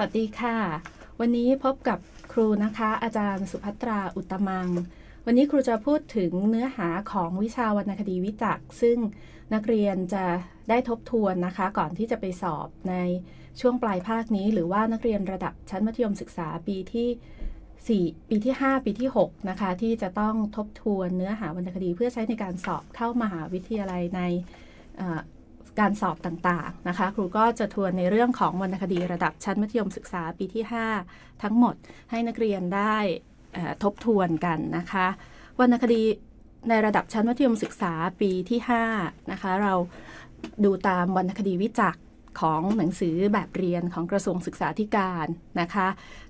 วัสดีค่ะ วันนี้พบกับครูนะคะอาจารย์สุภัตราอุตมัง วันนี้ครูจะพูดถึงเนื้อหาของวิชาวรรณคดีวิจักซึ่งนักเรียนจะได้ทบทวนนะคะก่อนที่จะไปสอบในช่วงปลายภาคนี้ หรือว่านักเรียนระดับชั้นมัธยมศึกษาปีที่ 4 ปีที่ 5 ปีที่6นะคะที่จะต้องทบทวนเนื้อหาวรรณคดีเพื่อใช้ในการสอบเข้ามหาวิทยาลัยในการสอบต่างๆ นะคะ ครูก็จะทวนในเรื่องของวรรณคดีระดับชั้นมัธยมศึกษาปีที่ 5 ทั้งหมดให้นักเรียนได้ทบทวนกันนะคะ วรรณคดีในระดับชั้นมัธยมศึกษาปีที่5นะคะ เราดูตามวรรณคดีวิจักของหนังสือแบบเรียนของกระทรวงศึกษาธิการนะคะ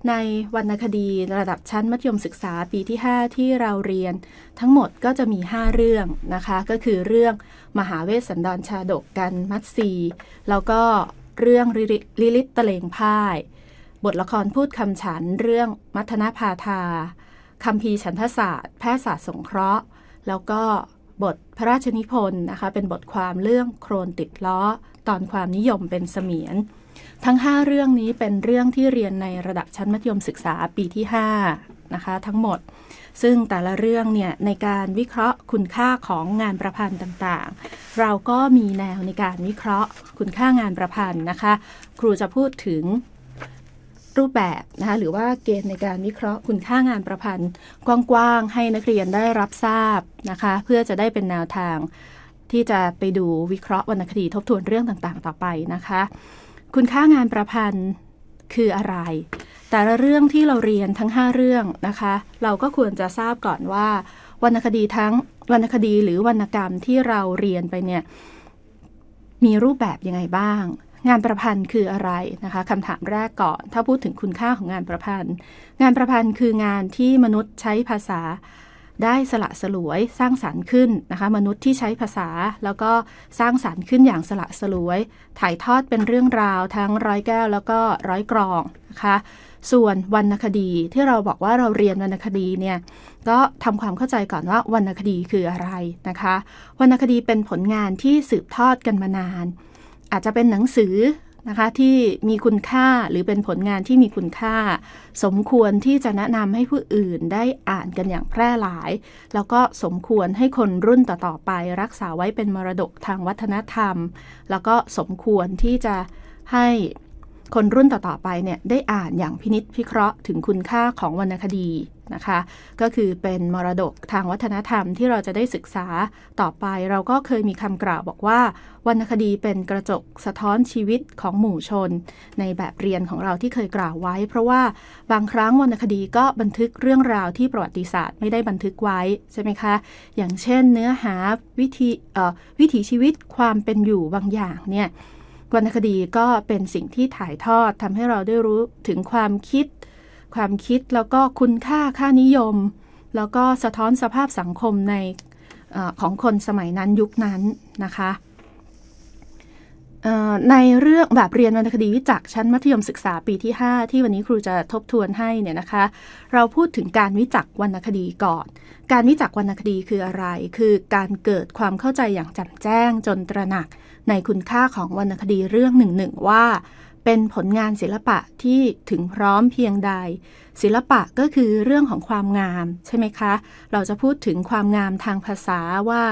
ในวรรณคดีระดับชั้นมัธยมศึกษาปีที่ 5 ที่เราเรียน ทั้งหมดก็จะมี 5 เรื่องนะคะ ก็คือเรื่องมหาเวสสันดรชาดกกันมัตซีแล้วก็เรื่องลิลิตตะเลงพ่าย บทละครพูดคำฉันเรื่องมัทนาพาทาคำพีฉันทศาสตร์แพทยศาสตร์สงเคราะห์ แล้วก็บทพระราชนิพนธ์นะคะ เป็นบทความเรื่องโครนติดล้อตอนความนิยมเป็นเสมียน ทั้ง 5 เรื่องนี้เป็นเรื่องที่เรียนในระดับชั้นมัธยมศึกษาปีที่ 5 นะคะ ทั้งหมด ซึ่งแต่ละเรื่องเนี่ย ในการวิเคราะห์คุณค่าของงานประพันธ์ต่างๆ เราก็มีแนวในการวิเคราะห์ คุณค่างานประพันธ์นะคะ ครูจะพูดถึงรูปแบบนะคะ หรือว่าเกณฑ์ในการวิเคราะห์ คุณค่างานประพันธ์ กว้างๆให้นักเรียนได้รับทราบนะคะเพื่อจะได้เป็นแนวทางที่จะไปดูวิเคราะห์วรรณคดีทบทวนเรื่องต่างๆ ต่อไปนะคะ คุณค่างานประพันธ์คืออะไร แต่ละเรื่องที่เราเรียนทั้ง5เรื่องนะคะ เราก็ควรจะทราบก่อนว่าวรรณคดีทั้งวรรณคดีหรือวรรณกรรมที่เราเรียนไปเนี่ย มีรูปแบบยังไงบ้าง งานประพันธ์คืออะไรนะคะคำถามแรกก่อน ถ้าพูดถึงคุณค่าของงานประพันธ์ งานประพันธ์คืองานที่มนุษย์ใช้ภาษาได้สละสลวยสร้างสารรค์ขึ้นนะคะ มนุษย์ที่ใช้ภาษาแล้วก็สร้างสารรค์ขึ้นอย่างสละสลวย ถ่ายทอดเป็นเรื่องราว ทั้งร้อยแก้วแล้วก็ร้อยกรองนะคะ ส่วนวรรณคดีที่เราบอกว่าเราเรียนวรรณคดีเนี่ยก็ทำความเข้าใจก่อนว่าวรรณคดีคืออะไรนะคะวรรณคดีเป็นผลงานที่สืบทอดกันมานาน อาจจะเป็นหนังสือนะคะ ที่มีคุณค่าหรือเป็นผลงานที่มีคุณค่า สมควรที่จะแนะนำให้ผู้อื่นได้อ่านกันอย่างแพร่หลาย แล้วก็สมควรให้คนรุ่นต่อๆไปรักษาไว้เป็นมรดกทางวัฒนธรรม แล้วก็สมควรที่จะให้คนรุ่นต่อๆไปเนี่ย ได้อ่านอย่างพินิษพิเคราะห์ถึงคุณค่าของวรรณคดีนะคะก็คือเป็นมรดกทางวัฒนธรรมที่เราจะได้ศึกษาต่อไปเราก็เคยมีคำกล่าวบอกว่าวรรณคดีเป็นกระจกสะท้อนชีวิตของหมู่ชน ในแบบเรียนของเราที่เคยกล่าวไว้ เพราะว่าบางครั้งวรรณคดีก็บันทึกเรื่องราวที่ประวัติศาสตร์ไม่ได้บันทึกไว้ ใช่ไหมคะ อย่างเช่นเนื้อหาวิธีวิถีชีวิตความเป็นอยู่บางอย่างเนี่ยวรรณคดีก็เป็นสิ่งที่ถ่ายทอดทำให้เราได้รู้ถึงความคิดความคิดแล้วก็คุณค่าค่านิยม แล้วก็สะท้อนสภาพสังคมในอของคนสมัยนั้นยุคนั้นนะคะในเรื่องแบบเรียนวรรณคดีวิจักชั้นมัธยมศึกษาปีที่ 5 ที่วันนี้ครูจะทบทวนให้เนี่ยนะคะ เราพูดถึงการวิจักวรรณคดีก่อน การวิจักวรรณคดีคืออะไร คือการเกิดความเข้าใจอย่างจำแจ้งจนตระหนักในคุณค่าของวรรณคดีเรื่องหนึ่งหนึ่งว่าเป็นผลงานศิลปะที่ถึงพร้อมเพียงใด ศิลปะก็คือเรื่องของความงามใช่ไหมคะ เราจะพูดถึงความงามทางภาษาว่า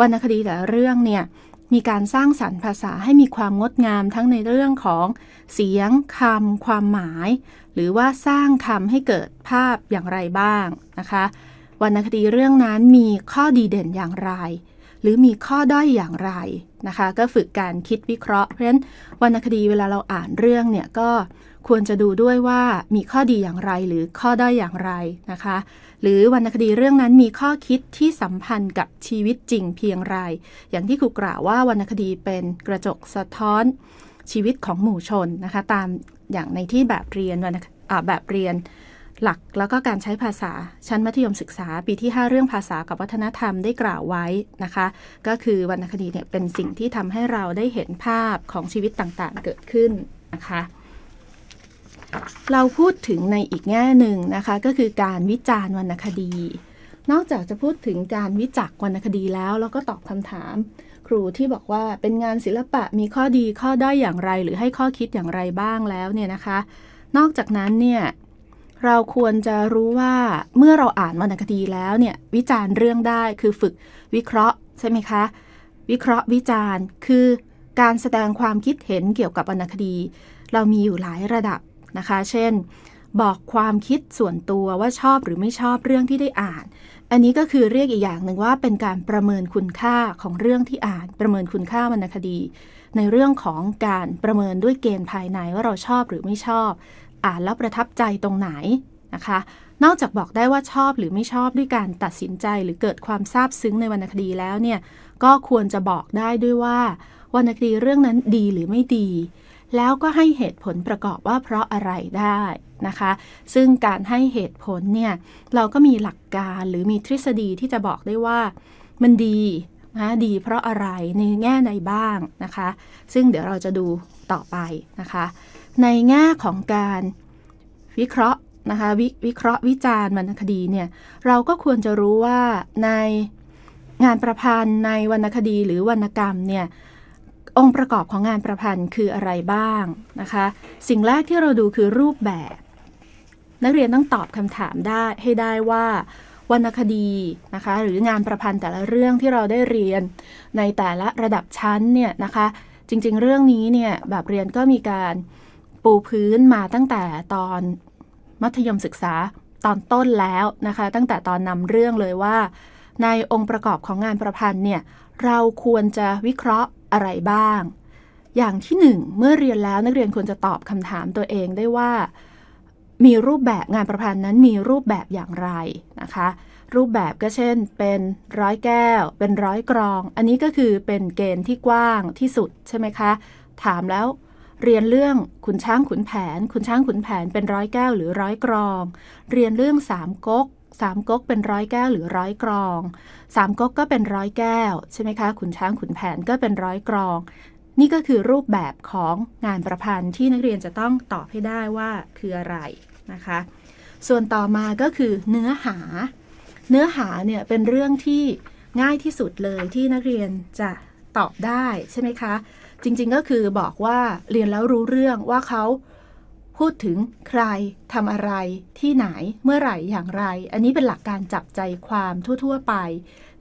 วรรณคดีแต่เรื่องเนี่ย มีการสร้างสรรค์ภาษาให้มีความงดงามทั้งในเรื่องของเสียงคำความหมาย หรือว่าสร้างคำให้เกิดภาพอย่างไรบ้างนะคะวรรณคดีเรื่องนั้นมีข้อดีเด่นอย่างไรหรือมีข้อด้อยอย่างไร นะคะก็ฝึกการคิดวิเคราะห์ เพราะฉะนั้นวรรณคดีเวลาเราอ่านเรื่องเนี่ยก็ควรจะดูด้วยว่ามีข้อดีอย่างไรหรือข้อด้อยอย่างไรนะคะ หรือวรรณคดีเรื่องนั้นมีข้อคิดที่สัมพันธ์กับชีวิตจริงเพียงไร อย่างที่ครูกล่าวว่าวรรณคดีเป็นกระจกสะท้อนชีวิตของหมู่ชนนะคะตามอย่างในที่แบบเรียนวรรณแบบเรียนหลักแล้วก็การใช้ภาษาชั้นมัธยมศึกษาปีที่ 5 เรื่องภาษากับวัฒนธรรมได้กล่าวไว้นะคะ ก็คือวรรณคดีเนี่ยเป็นสิ่งที่ทำให้เราได้เห็นภาพของชีวิตต่างๆเกิดขึ้นนะคะ เราพูดถึงในอีกแง่หนึ่งนะคะก็คือการวิจารณ์วรรณคดี นอกจากจะพูดถึงการวิจักวรรณคดีแล้วเราก็ตอบคำถาม ครูที่บอกว่าเป็นงานศิลปะมีข้อดีข้อด้อยอย่างไรหรือให้ข้อคิดอย่างไรบ้างแล้วเนี่ยนะคะ นอกจากนั้นเนี่ยเราควรจะรู้ว่าเมื่อเราอ่านวรรณคดีแล้วเนี่ยวิจารณ์เรื่องได้คือฝึกวิเคราะห์ ใช่ไหมคะ วิเคราะห์วิจารณ์คือการแสดงความคิดเห็นเกี่ยวกับวรรณคดี เรามีอยู่หลายระดับนะคะ เช่นบอกความคิดส่วนตัวว่าชอบหรือไม่ชอบเรื่องที่ได้อ่าน อันนี้ก็คือเรียกอีกอย่างหนึ่งว่า เป็นการประเมินคุณค่าของเรื่องที่อ่าน ประเมินคุณค่าวรรณคดี ในเรื่องของการประเมินด้วยเกณฑ์ภายในว่าเราชอบหรือไม่ชอบอ่านแล้วประทับใจตรงไหนนะคะ นอกจากบอกได้ว่าชอบหรือไม่ชอบด้วยการตัดสินใจหรือเกิดความซาบซึ้งในวรรณคดีแล้วเนี่ยก็ควรจะบอกได้ด้วยว่าวรรณคดีเรื่องนั้นดีหรือไม่ดี แล้วก็ให้เหตุผลประกอบว่าเพราะอะไรได้นะคะ ซึ่งการให้เหตุผลเนี่ยเราก็มีหลักการหรือมีทฤษฎีที่จะบอกได้ว่า มันดีนะดี เพราะอะไรในแง่ใดบ้างนะคะ ซึ่งเดี๋ยวเราจะดูต่อไปนะคะในแง่ของการวิเคราะห์นะคะววิเคราะห์วิจารณ์วรรณคดีเนี่ยเราก็ควรจะรู้ว่าในงานประพันธ์ในวรรณคดีหรือวรรณกรรมเนี่ยองค์ประกอบของงานประพันธ์คืออะไรบ้างนะคะ สิ่งแรกที่เราดูคือรูปแบบ นักเรียนต้องตอบคำถามได้ให้ได้ว่าวรรณคดีนะคะหรืองานประพันธ์แต่ละเรื่องที่เราได้เรียน ในแต่ละระดับชั้นเนี่ยนะคะจริงๆ เรื่องนี้เนี่ยแบบเรียนก็มีการปูพื้นมาตั้งแต่ตอนมัธยมศึกษาตอนต้นแล้วนะคะ ตั้งแต่ตอนนำเรื่องเลยว่า ในองค์ประกอบของงานประพันธ์เนี่ยเราควรจะวิเคราะห์อะไรบ้าง อย่างที่หนึ่งเมื่อเรียนแล้วนักเรียนควรจะตอบคำถามตัวเองได้ว่า มีรูปแบบงานประพันธ์นั้นมีรูปแบบอย่างไรนะคะ รูปแบบก็เช่น เป็นร้อยแก้ว เป็นร้อยกรอง อันนี้ก็คือเป็นเกณฑ์ที่กว้างที่สุดใช่ไหมคะถามแล้วเรียนเรื่องขุนช้างขุนแผนขุนช้างขุนแผนเป็นร้อยแก้วหรือร้อยกรอง เรียนเรื่องสามก๊กสามก๊กเป็นร้อยแก้วหรือร้อยกรองสามก๊กก็เป็นร้อยแก้วใช่ไหมคะขุนช้างขุนแผนก็เป็นร้อยกรอง นี่ก็คือรูปแบบของงานประพันธ์ที่นักเรียนจะต้องตอบให้ได้ว่าคืออะไรนะคะ ส่วนต่อมาก็คือเนื้อหา เนื้อหาเนี่ยเป็นเรื่องที่ง่ายที่สุดเลยที่นักเรียนจะตอบได้ใช่ไหมคะจริงๆก็คือบอกว่าเรียนแล้วรู้เรื่องว่าเขาพูดถึงใครทำอะไรที่ไหนเมื่อไหร่อย่างไร อันนี้เป็นหลักการจับใจความทั่ว ๆไป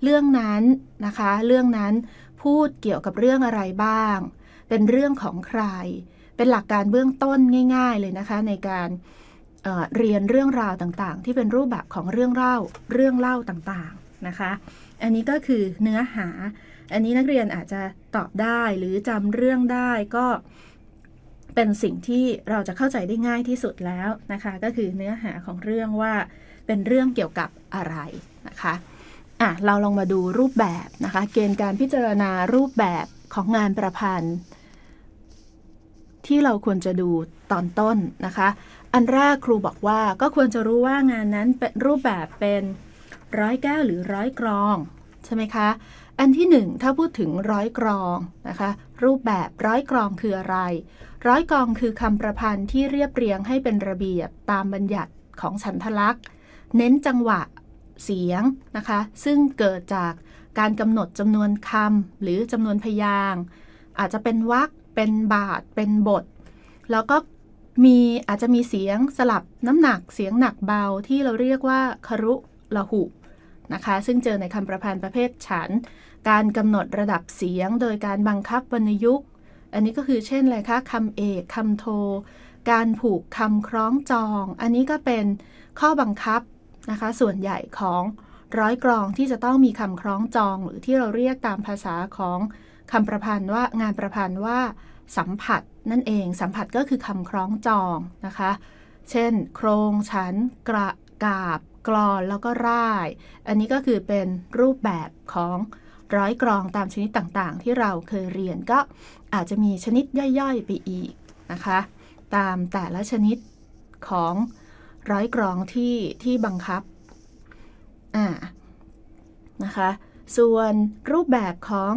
เรื่องนั้นนะคะ เรื่องนั้นพูดเกี่ยวกับเรื่องอะไรบ้าง เป็นเรื่องของใคร เป็นหลักการเบื้องต้นง่ายๆเลยนะคะในการเเรียนเรื่องราวต่างๆที่เป็นรูปแบบของเรื่องเล่าเรื่องเล่าต่างๆนะคะ อันนี้ก็คือเนื้อหาอันนี้นักเรียนอาจจะตอบได้หรือจำเรื่องได้ก็เป็นสิ่งที่เราจะเข้าใจได้ง่ายที่สุดแล้วนะคะ ก็คือเนื้อหาของเรื่องว่าเป็นเรื่องเกี่ยวกับอะไรนะคะอ่ะเราลองมาดูรูปแบบนะคะ เกณฑ์การพิจารณารูปแบบของงานประพันธ์ ที่เราควรจะดูตอนต้นนะคะ อันแรกครูบอกว่าก็ควรจะรู้ว่างานนั้นเป็นรูปแบบเป็นร้อยแก้ว หรือร้อยกรอง ใช่ไหมคะอันที่หนึ่ง ถ้าพูดถึงร้อยกรอง นะคะ รูปแบบร้อยกรองคืออะไร ร้อยกรองคือคำประพันธ์ที่เรียบเรียงให้เป็นระเบียบตามบัญญัติของฉันทลักษณ์ เน้นจังหวะเสียงนะคะ ซึ่งเกิดจากการกำหนดจำนวนคำหรือจำนวนพยาง อาจจะเป็นวรรคเป็นบาท เป็นบท แล้วก็มีอาจจะมีเสียงสลับน้ำหนักเสียงหนักเบาที่เราเรียกว่าครุละหุนะคะซึ่งเจอในคำประพันธ์ประเภทฉัน การกำหนดระดับเสียงโดยการบังคับวรรณยุกต์ อันนี้ก็คือเช่นอะไรคะคำเอกคำโท การผูกคำคล้องจอง อันนี้ก็เป็นข้อบังคับนะคะส่วนใหญ่ของร้อยกรองที่จะต้องมีคำคล้องจอง หรือที่เราเรียกตามภาษาของคำประพันธ์ว่างานประพันธ์ว่าสัมผัสนั่นเอง สัมผัสก็คือคำคล้องจองนะคะ เช่น โครงฉันกระกาบกรอน แล้วก็ร่าย อันนี้ก็คือเป็นรูปแบบของร้อยกรองตามชนิดต่างๆ ที่เราเคยเรียนก็อาจจะมีชนิดย่อยๆ ไปอีกนะคะตามแต่ละชนิดของร้อยกรองที่ที่บังคับอ่านะคะส่วนรูปแบบของ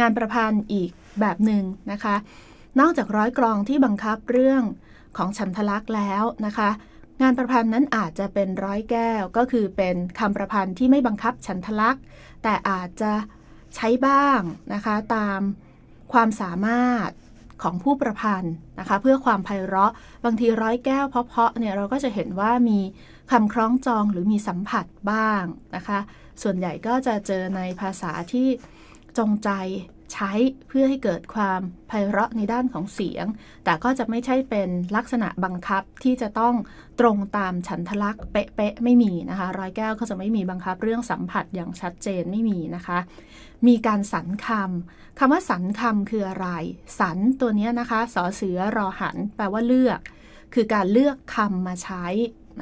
งานประพันธ์อีกแบบหนึ่งนะคะ นอกจากร้อยกรองที่บังคับเรื่องของฉันทลักษ์แล้วนะคะงานประพันธ์นั้นอาจจะเป็นร้อยแก้วก็คือเป็นคำประพันธ์ที่ไม่บังคับฉันทลักษณ์ แต่อาจจะใช้บ้างนะคะตามความสามารถของผู้ประพันธ์นะคะ เพื่อความไพเราะ บางทีร้อยแก้วเพาะๆเนี่ยเราก็จะเห็นว่ามีคำคล้องจองหรือมีสัมผัสบ้างนะคะ ส่วนใหญ่ก็จะเจอในภาษาที่จงใจใช้เพื่อให้เกิดความไพเราะในด้านของเสียง แต่ก็จะไม่ใช่เป็นลักษณะบังคับที่จะต้องตรงตามฉันทลักษ์เป๊ะๆไม่มีนะคะ ร้อยแก้วก็จะไม่มีบังคับเรื่องสัมผัสอย่างชัดเจนไม่มีนะคะ มีการสันคำคำว่าสันคำคืออะไร สันตัวนี้นะคะสอเสือรอหัน แปลว่าเลือก คือการเลือกคำมาใช้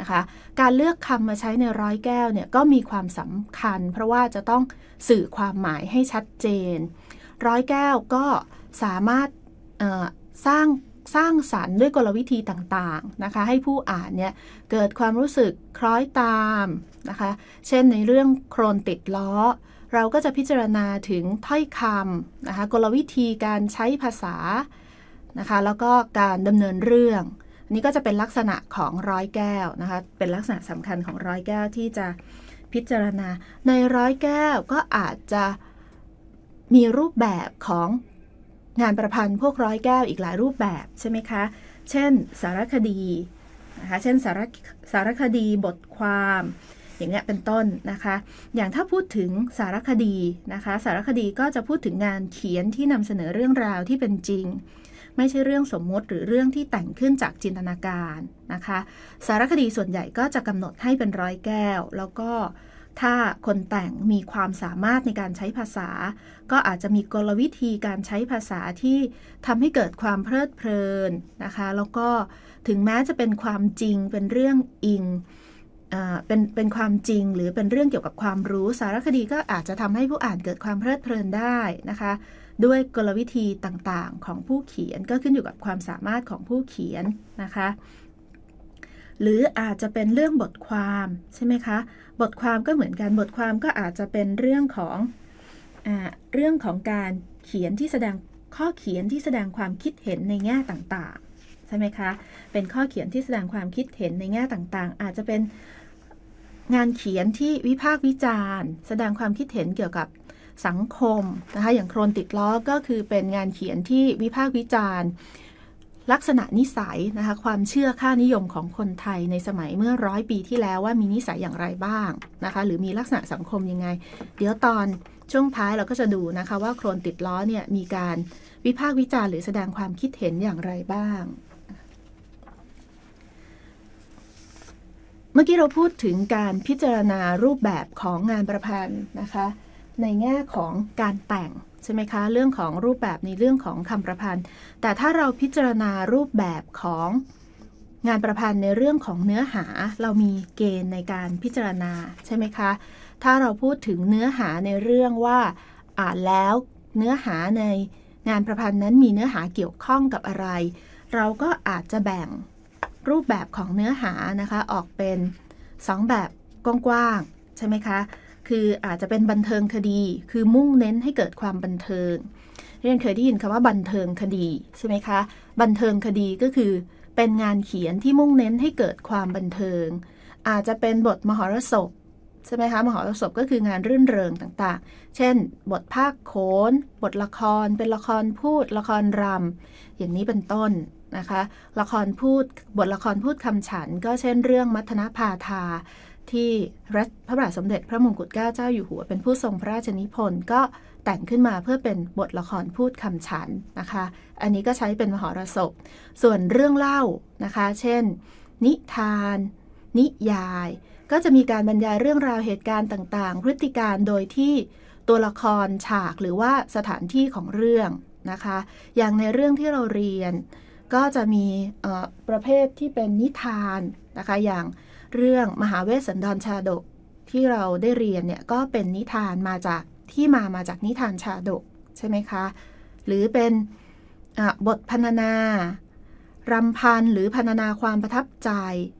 นะคะ การเลือกคำมาใช้ในร้อยแก้วเนี่ยก็มีความสำคัญเพราะว่าจะต้องสื่อความหมายให้ชัดเจนร้อยแก้วก็สามารถสร้างสร้างสารรค์ด้วยกลวิธีต่างๆนะคะให้ผู้อ่านเนี่ยเกิดความรู้สึกคล้อยตามนะคะ เช่นในเรื่องโครนติดล้อ เราก็จะพิจารณาถึงถ้อยคำนะคะกลวิธีการใช้ภาษานะคะแล้วก็การดำเนินเรื่องนนี่ก็จะเป็นลักษณะของร้อยแก้วนะคะเป็นลักษณะสำคัญของร้อยแก้วที่จะพิจารณา ในร้อยแก้วก็อาจจะมีรูปแบบของงานประพันธ์พวกร้อยแก้วอีกหลายรูปแบบใช่ไหมคะ เช่นสารคดีนะคะ เช่นสารสารคดีบทความอย่างเงี้ยเป็นต้นนะคะ อย่างถ้าพูดถึงสารคดีนะคะสารคดีก็จะพูดถึงงานเขียนที่นำเสนอเรื่องราวที่เป็นจริง ไม่ใช่เรื่องสมมติหรือเรื่องที่แต่งขึ้นจากจินตนาการนะคะ สารคดีส่วนใหญ่ก็จะกำหนดให้เป็นร้อยแก้ว แล้วก็ถ้าคนแต่งมีความสามารถในการใช้ภาษา ก็อาจจะมีกลวิธีการใช้ภาษาที่ทำให้เกิดความเพลิดเพลินนะคะ แล้วก็ถึงแม้จะเป็นความจริงเป็นเรื่องอิง เป็นเป็นความจริงหรือเป็นเรื่องเกี่ยวกับความรู้สารคดีก็อาจจะทำให้ผู้อ่านเกิดความเพลิดเพลินได้นะคะ ด้วยกลวิธีต่างๆของผู้เขียนก็ขึ้นอยู่กับความสามารถของผู้เขียนนะคะ หรืออาจจะเป็นเรื่องบทความใช่ไหมคะบทความก็เหมือนกันบทความก็อาจจะเป็นเรื่องของอเรื่องของการเขียนที่แสดง ข้อเขียนที่แสดงความคิดเห็นในแง่ต่างๆใช่ไหมคะ เป็นข้อเขียนที่แสดงความคิดเห็นในแง่ต่างๆ อาจจะเป็นงานเขียนที่วิพากษ์วิจารณ์แสดงความคิดเห็นเกี่ยวกับสังคมนะคะ อย่างโครนติดล้อก็คือเป็นงานเขียนที่วิพากษ์วิจารณ์ลักษณะนิสัยนะคะความเชื่อค่านิยมของคนไทยในสมัยเมื่อร้อยปีที่แล้วว่ามีนิสัยอย่างไรบ้างนะคะหรือมีลักษณะสังคมยังไง เดี๋ยวตอนช่วงท้ายเราก็จะดูนะคะ ว่าโครนติดล้อเนี่ยมีการวิพากษ์วิจารณ์หรือแสดงความคิดเห็นอย่างไรบ้าง เมื่อกี้เราพูดถึงการพิจารณารูปแบบของงานประพันธ์นะคะในแง่ของการแต่งใช่ไหมคะ เรื่องของรูปแบบในเรื่องของคำประพันธ์ แต่ถ้าเราพิจารณารูปแบบของงานประพันธ์ในเรื่องของเนื้อหา เรามีเกณฑ์ในการพิจารณาใช่ไหมคะถ้าเราพูดถึงเนื้อหาในเรื่องว่าอ่านแล้วเนื้อหาในงานประพันธ์นั้นมีเนื้อหาเกี่ยวข้องกับอะไร เราก็อาจจะแบ่งรูปแบบของเนื้อหานะคะออกเป็น 2 แบบกว้างๆใช่ไหมคะคืออาจจะเป็นบันเทิงคดี คือมุ่งเน้นให้เกิดความบันเทิงเรียนเคยได้ยินคำว่าบันเทิงคดีใช่ไหมคะ บันเทิงคดีก็คือเป็นงานเขียนที่มุ่งเน้นให้เกิดความบันเทิง อาจจะเป็นบทมหรสพใช่ไหมคะ มหรสพก็คืองานรื่นเริงต่างๆ เช่น บทภาคโขน บทละคร เป็นละครพูด ละครรำอย่างนี้เป็นต้นนะคะ ละครพูด บทละครพูดคำฉัน ก็เช่นเรื่องมัทนาพาทาที่พระบาทสมเด็จพระมงกุฎเกล้าเจ้าอยู่หัวเป็นผู้ทรงพระราชนิพนธ์ก็แต่งขึ้นมาเพื่อเป็นบทละครพูดคำฉันนะคะอันนี้ก็ใช้เป็นมหรสพ ส่วนเรื่องเล่านะคะ เช่น นิทาน นิยาย ก็จะมีการบรรยายเรื่องราวเหตุการณ์ต่างๆพฤติการโดยที่ตัวละครฉากหรือว่าสถานที่ของเรื่องนะคะอย่างในเรื่องที่เราเรียนก็จะมีประเภทที่เป็นนิทานนะคะอย่างเรื่องมหาเวสสันดรชาดกที่เราได้เรียนเนี่ยก็เป็นนิทานมาจากที่มามาจากนิทานชาดกใช่ไหมคะหรือเป็นบทพรรณนารำพันหรือพรรณนาความประทับใจ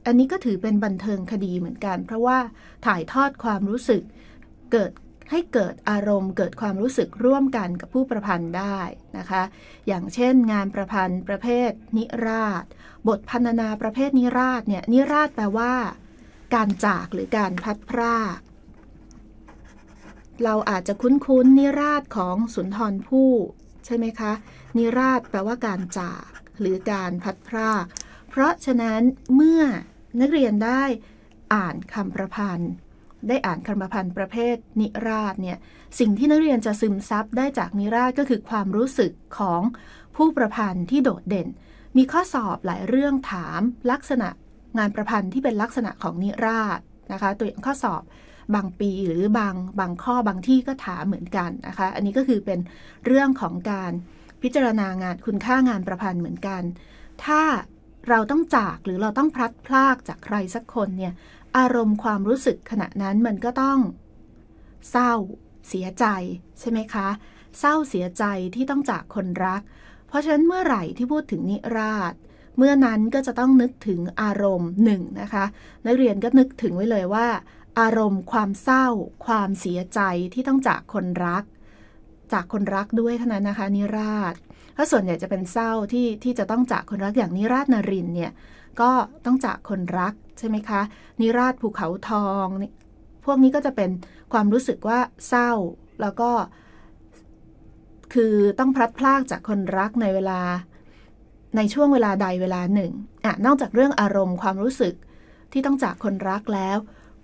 อันนี้ก็ถือเป็นบันเทิงคดีเหมือนกัน เพราะว่าถ่ายทอดความรู้สึกเกิดให้เกิดอารมณ์เกิดความรู้สึกร่วมกันกับผู้ประพันธ์ได้นะคะ อย่างเช่น งานประพันธ์ประเภทนิราศบทพรรณนาประเภทนิราศเนี่ยนิราศแปลว่าการจากหรือการพัดพรากเราอาจจะคุ้นๆนิราศของสุนทรผู้ใช่ไหมคะนิราศแปลว่าการจากหรือการพัดพรากเพราะฉะนั้นเมื่อนักเรียนได้อ่านคำประพันธ์ ได้อ่านคำประพันธ์ประเภทนิราศเนี่ยสิ่งที่นักเรียนจะซึมซับได้จากนิราศก็คือความรู้สึกของผู้ประพันธ์ที่โดดเด่น มีข้อสอบหลายเรื่องถาม ลักษณะงานประพันธ์ที่เป็นลักษณะของนิราศนะคะ ตัวอย่างข้อสอบบางปีหรือบาง บางข้อบางที่ก็ถามเหมือนกันนะคะ อันนี้ก็คือเป็นเรื่องของการพิจารณางานคุณค่างานประพันธ์เหมือนกัน ถ้าเราต้องจากหรือเราต้องพลัดพรากจากใครสักคนเนี่ยอารมณ์ความรู้สึกขณะนั้นมันก็ต้อง เศร้าเสียใจใช่ไหมคะเศร้าเสียใจที่ต้องจากคนรัก เพราะฉะนั้นเมื่อไหร่ที่พูดถึงนิราศเมื่อนั้นก็จะต้องนึกถึงอารมณ์หนึ่งนะคะนักเรียนก็นึกถึงไว้เลยว่า อารมณ์ความเศร้า ความเสียใจที่ต้องจากคนรัก จากคนรักด้วยเท่านั้นนะคะนิราศถ้าส่วนใหญ่จะเป็นเศร้าที่ที่จะต้องจากคนรักอย่างนิราศนารินเนี่ยก็ต้องจากคนรักใช่ไหมคะนิราศภูเขาทอง พวกนี้ก็จะเป็นความรู้สึกว่าเศร้าแล้วก็ คือต้องพลัดพรากจากคนรักในเวลาในช่วงเวลาใดเวลาหนึ่งอ่ะนอกจากเรื่องอารมณ์ความรู้สึกที่ต้องจากคนรักแล้ว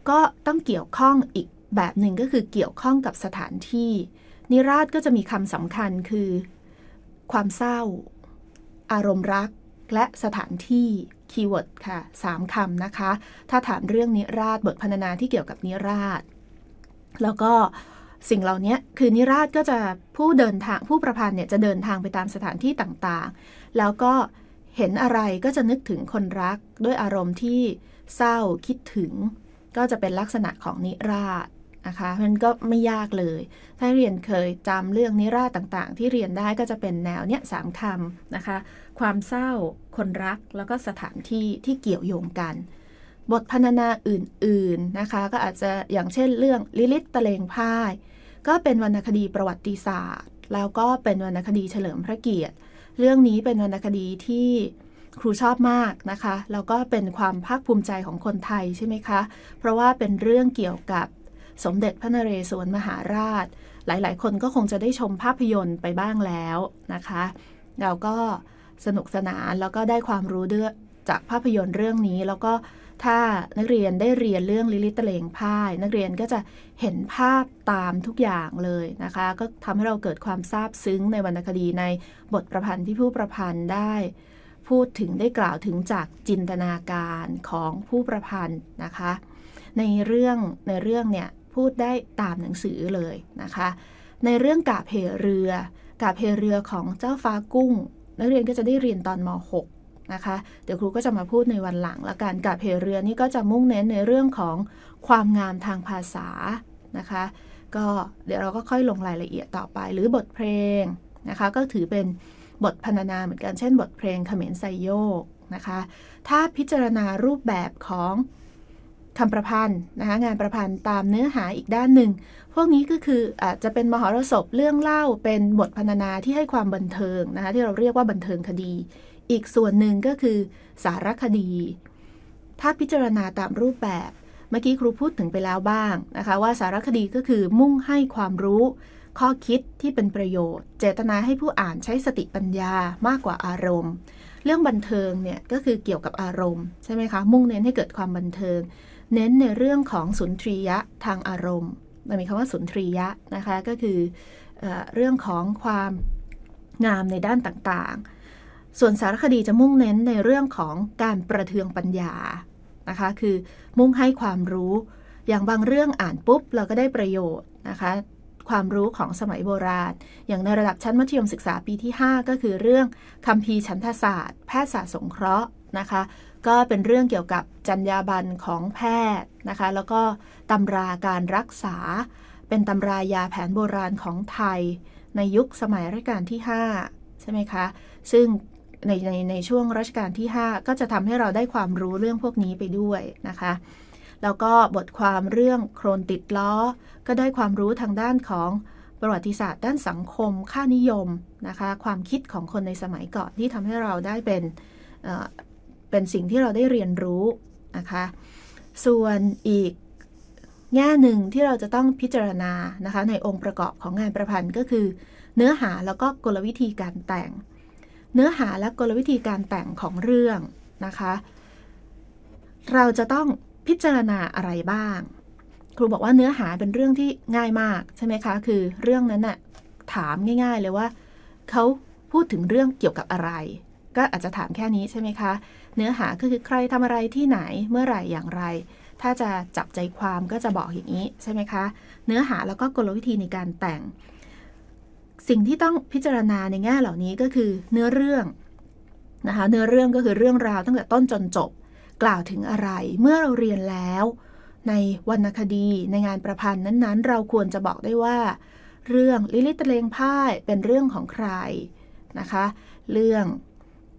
ก็ต้องเกี่ยวข้องอีกแบบหนึ่งก็คือเกี่ยวข้องกับสถานที่ นิราศก็จะมีคำสำคัญคือ ความเศร้า อารมณ์รัก และสถานที่คีย์เวิร์ดค่ะสามคำนะคะ ถ้าถามเรื่องนิราศบทพรรณนาที่เกี่ยวกับนิราศแล้วก็สิ่งเหล่านี้คือนิราศก็จะผู้เดินทางผู้ประพันธ์เนี่ยจะเดินทางไปตามสถานที่ต่างแล้วก็เห็นอะไรก็จะนึกถึงคนรักด้วยอารมณ์ที่เศร้าคิดถึงก็จะเป็นลักษณะของนิรานะคะมันก็ไม่ยากเลย ถ้าเรียนเคยจำเรื่องนิราต่างๆ ที่เรียนได้ก็จะเป็นแนวเนี้ยสามคำนะคะ ความเศร้าคนรักแล้วก็สถานที่ที่เกี่ยวโยงกัน บทพรรณนาอื่น ๆนะคะ ก็อาจจะอย่างเช่นเรื่องลิลิตตะเลงพ่าย ก็เป็นวรรณคดีประวัติศาสตร์ แล้วก็เป็นวรรณคดีเฉลิมพระเกียรติเรื่องนี้เป็นวรรณคดีที่ครูชอบมากนะคะ แล้วก็เป็นความภาคภูมิใจของคนไทยใช่ไหมคะ เพราะว่าเป็นเรื่องเกี่ยวกับสมเด็จพระนเรศวรมหาราช หลาย ๆ คนก็คงจะได้ชมภาพยนตร์ไปบ้างแล้วนะคะเราก็สนุกสนานแล้วก็ได้ความรู้เรื่องจากภาพยนตร์เรื่องนี้แล้วก็ถ้านักเรียนได้เรียนเรื่องลิลิตะเลงพ่าย นักเรียนก็จะเห็นภาพตามทุกอย่างเลยนะคะ ก็ทำให้เราเกิดความซาบซึ้งในวรรณคดีในบทประพันธ์ที่ผู้ประพันธ์ได้พูดถึงได้กล่าวถึงจากจินตนาการของผู้ประพันธ์นะคะ ในเรื่องในเรื่องเนี่ยพูดได้ตามหนังสือเลยนะคะ ในเรื่องกาเพเรือกาเพเรือของเจ้าฟ้ากุ้ง นักเรียนก็จะได้เรียนตอนม .6 นะคะเดี๋ยวครูก็จะมาพูดในวันหลังละกันกับเพเรือนี่ก็จะมุ่งเน้นในเรื่องของความงามทางภาษา นะคะ ก็เดี๋ยวเราก็ค่อยลงรายละเอียดต่อไป หรือบทเพลงนะคะก็ถือเป็นบทพรรณนาเหมือนกัน เช่นบทเพลง เขมรไซโยกนะคะ ถ้าพิจารณารูปแบบของคำประพันธ์นะคะงานประพันธ์ตามเนื้อหาอีกด้านหนึ่ง พวกนี้ก็คืออาจจะเป็นมหรสพเรื่องเล่าเป็นบทพรรณนาที่ให้ความบันเทิงนะคะที่เราเรียกว่าบันเทิงคดีอีกส่วนหนึ่งก็คือสารคดี ถ้าพิจารณาตามรูปแบบ เมื่อกี้ครูพูดถึงไปแล้วบ้างนะคะว่าสารคดีก็คือมุ่งให้ความรู้ ข้อคิดที่เป็นประโยชน์ เจตนาให้ผู้อ่านใช้สติปัญญามากกว่าอารมณ์ เรื่องบันเทิงเนี่ยก็คือเกี่ยวกับอารมณ์ใช่ไหมคะ มุ่งเน้นให้เกิดความบันเทิง เน้นในเรื่องของสุนทรียะทางอารมณ์เรามีคำว่าสุนทรียะนะคะก็คือเอเรื่องของความงามในด้านต่างๆส่วนสารคดีจะมุ่งเน้นในเรื่องของการประเทืองปัญญา นะคะ คือ มุ่งให้ความรู้ อย่างบางเรื่องอ่านปุ๊บ เราก็ได้ประโยชน์นะคะ ความรู้ของสมัยโบราณ อย่างในระดับชั้นมัธยมศึกษาปีที่ 5 ก็คือเรื่องคำพีชันทศาสตร์แพทยศาสตร์สงเคราะห์นะคะ ก็เป็นเรื่องเกี่ยวกับจรรยาบรรณของแพทย์นะคะ แล้วก็ตำราการรักษา เป็นตำรายาแผนโบราณของไทย ในยุคสมัยรัชกาลที่ 5 ใช่ไหมคะ ซึ่งในในในช่วงรัชกาลที่ 5 ก็จะทำให้เราได้ความรู้เรื่องพวกนี้ไปด้วยนะคะแล้วก็บทความเรื่องโครนติดล้อก็ได้ความรู้ทางด้านของประวัติศาสตร์ด้านสังคมค่านิยมนะคะความคิดของคนในสมัยก่อนที่ทำให้เราได้เป็นเเป็นสิ่งที่เราได้เรียนรู้นะคะส่วนอีกแง่หนึ่งที่เราจะต้องพิจารณานะคะในองค์ประกอบของงานประพันธ์ก็คือเนื้อหาแล้วก็กลวิธีการแต่งเนื้อหาและกลวิธีการแต่งของเรื่องนะคะ เราจะต้องพิจารณาอะไรบ้างครูบอกว่าเนื้อหาเป็นเรื่องที่ง่ายมากใช่ไหมคะ คือเรื่องนั้นน่ะถามง่าย ๆ เลยว่าเขาพูดถึงเรื่องเกี่ยวกับอะไร ก็อาจจะถามแค่นี้ใช่ไหมคะเนื้อหาก็คือใครทำอะไรที่ไหนเมื่อไหร่อย่างไร ถ้าจะจับใจความก็จะบอกอย่างนี้ใช่ไหมคะ เนื้อหาแล้วก็กลวิธีในการแต่งสิ่งที่ต้องพิจารณาในแง่เหล่านี้ก็คือเนื้อเรื่องนะคะเนื้อเรื่องก็คือเรื่องราวตั้งแต่ต้นจนจบกล่าวถึงอะไร เมื่อเราเรียนแล้วในวรรณคดีในงานประพันธ์นั้นๆ เราควรจะบอกได้ว่า เรื่องลิลิตเลงพ่ายเป็นเรื่องของใครนะคะเรื่อง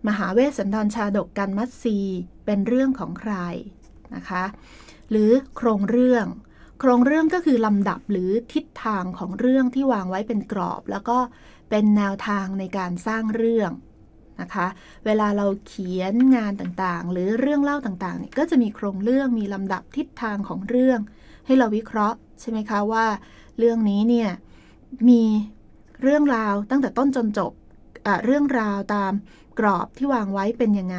มหาเวสสันดรชาดกกันมัตซีเป็นเรื่องของใครนะคะหรือโครงเรื่องโครงเรื่องก็คือลำดับหรือทิศทางของเรื่องที่วางไว้เป็นกรอบ แล้วก็เป็นแนวทางในการสร้างเรื่องนะคะเวลาเราเขียนงานต่างๆ หรือเรื่องเล่าต่างๆเนี่ยก็จะมีโครงเรื่องมีลำดับทิศทางของเรื่อง ให้เราวิเคราะห์ใช่ไหมคะว่าเรื่องนี้เนี่ยมีเรื่องราวตั้งแต่ต้นจนจบเรื่องราวตามกรอบที่วางไว้เป็นยังไง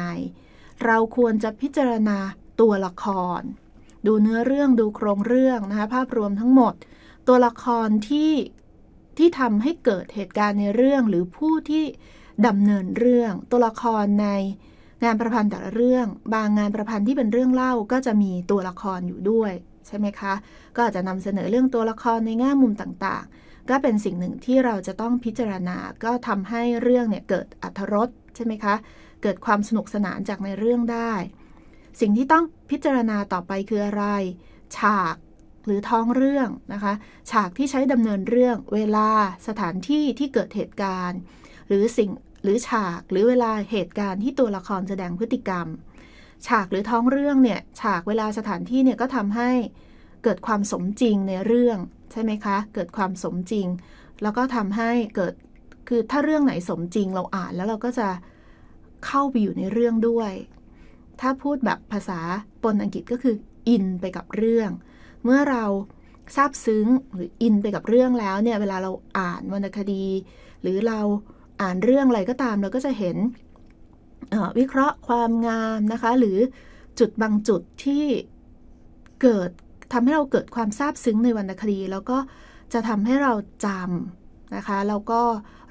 เราควรจะพิจารณาตัวละครดู เนื้อเรื่องดูโครงเรื่องนะคะภาพรวมทั้งหมด ตัวละครที่ ที่ทำให้เกิดเหตุการณ์ในเรื่อง หรือผู้ที่ดำเนินเรื่อง ตัวละครในงานประพันธ์แต่ละเรื่อง บางงานประพันธ์ที่เป็นเรื่องเล่าก็จะมีตัวละครอยู่ด้วยใช่ไหมคะ ก็อาจจะนำเสนอเรื่องตัวละครในแง่มุมต่างๆ ก็เป็นสิ่งหนึ่งที่เราจะต้องพิจารณาก็ทำให้เรื่องเนี่ยเกิดอรรถรสใช่ไหมคะเกิดความสนุกสนานจากในเรื่องได้สิ่งที่ต้องพิจารณาต่อไปคืออะไร ฉากหรือท้องเรื่องนะคะ ฉากที่ใช้ดำเนินเรื่อง เวลาสถานที่ที่เกิดเหตุการณ์หรือสิ่งหรือฉากหรือเวลาเหตุการณ์ที่ตัวละครแสดงพฤติกรรม ฉากหรือท้องเรื่องเนี่ยฉากเวลาสถานที่เนี่ยก็ทำให้เกิดความสมจริงในเรื่องใช่ไหมคะเกิดความสมจริง แล้วก็ทำให้เกิดคือถ้าเรื่องไหนสมจริงเราอ่านแล้วเราก็จะเข้าไปอยู่ในเรื่องด้วยถ้าพูดแบบภาษาปนอังกฤษก็คืออินไปกับเรื่อง เมื่อเราซาบซึ้งหรืออินไปกับเรื่องแล้วเนี่ยเวลาเราอ่านวรรณคดี หรือเราอ่านเรื่องอะไรก็ตามเราก็จะเห็นวิเคราะห์ความงามนะคะ หรือจุดบางจุดที่เกิดทำให้เราเกิดความซาบซึ้งในวรรณคดี แล้วก็จะทำให้เราจำนะคะแล้วก็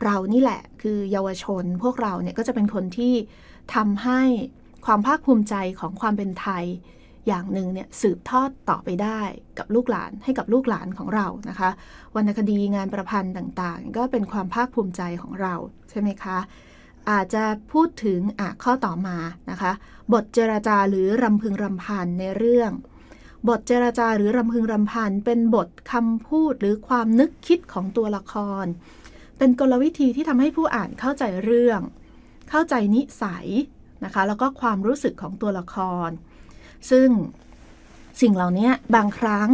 เรานี่แหละคือเยาวชน พวกเราเนี่ยก็จะเป็นคนที่ทำให้ความภาคภูมิใจของความเป็นไทย อย่างหนึ่งเนี่ยสืบทอดต่อไปได้ กับลูกหลานให้กับลูกหลานของเรานะคะวรรณคดีงานประพันธ์ต่างๆ ก็เป็นความภาคภูมิใจของเรา ใช่ไหมคะ อาจจะพูดถึงอข้อต่อมานะคะ บทเจรจาหรือ รำพึงรำพันในเรื่อง บทเจรจาหรือ รำพึงรำพันเป็นบทคำพูดหรือความนึกคิดของตัวละคร เป็นกลวิธีที่ทำให้ผู้อ่านเข้าใจเรื่อง เข้าใจนิสัยนะคะแล้วก็ความรู้สึกของตัวละคร ซึ่งสิ่งเหล่านี้บางครั้ง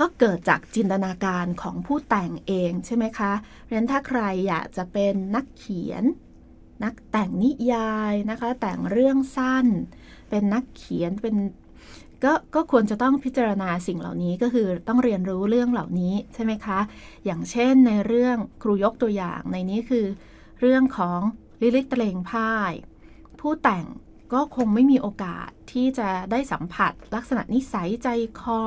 ก็เกิดจากจินตนาการของผู้แต่งเองใช่ไหมคะเพราะนั้นถ้าใครอยากจะเป็นนักเขียน นักแต่งนิยายนะคะแต่งเรื่องสั้น เป็นนักเขียนเป็นก็ก็ควรจะต้องพิจารณาสิ่งเหล่านี้ก็คือต้องเรียนรู้เรื่องเหล่านี้ใช่ไหมคะ อย่างเช่นในเรื่องครูยกตัวอย่างในนี้คือ เรื่องของลิลิตเตลงพ่ายผู้แต่งก็คงไม่มีโอกาสที่จะได้สัมผัส ลักษณะนิสัยใจคอ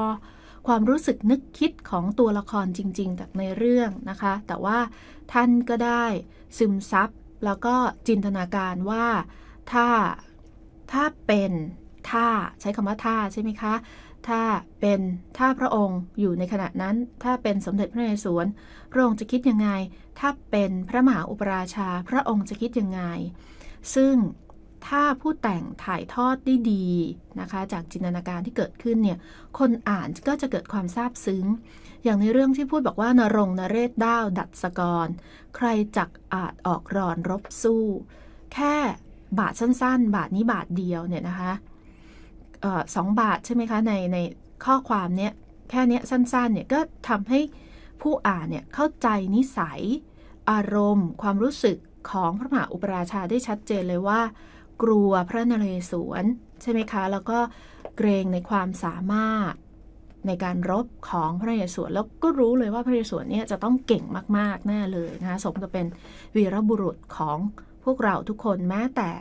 ความรู้สึกนึกคิดของตัวละครจริง ๆ จากในเรื่องนะคะ แต่ว่าท่านก็ได้ซึมซับแล้วก็จินตนาการว่าถ้า ถ้าเป็น ถ้า ใช้คำว่าถ้าใช่ไหมคะ ถ้าเป็น ถ้าพระองค์อยู่ในขณะนั้นถ้าเป็นสมเด็จพระนเรศวรพระองค์จะคิดยังไง ถ้าเป็นพระมหาอุปราชาพระองค์จะคิดยังไงซึ่งถ้าผู้แต่งถ่ายทอดได้ดีนะคะ จากจินตนาการที่เกิดขึ้นเนี่ย คนอ่านก็จะเกิดความซาบซึ้ง อย่างในเรื่องที่พูดบอกว่านรงนเรศด้าว ดัดสกร ใครจักอาจออกรอนรบสู้ แค่บาทสั้นๆ บาทนี้บาทเดียวเนี่ยนะคะสองบาทใช่ไหมคะในในข้อความเนี้ยแค่นี้สั้นๆเนี่ยก็ทำให้ผู้อ่านเนี่ยเข้าใจนิสัยอารมณ์ ความรู้สึกของพระมหาอุปราชาได้ชัดเจนเลยว่ากลัวพระนเรศวรใช่ไหมคะ แล้วก็เกรงในความสามารถในการรบของพระเยศวร แล้วก็รู้เลยว่าพระเยศวรเนี่ยจะต้องเก่งมากๆ แน่เลยนะคะสมกับเป็นวีรบุรุษของพวกเราทุกคนแม้แต่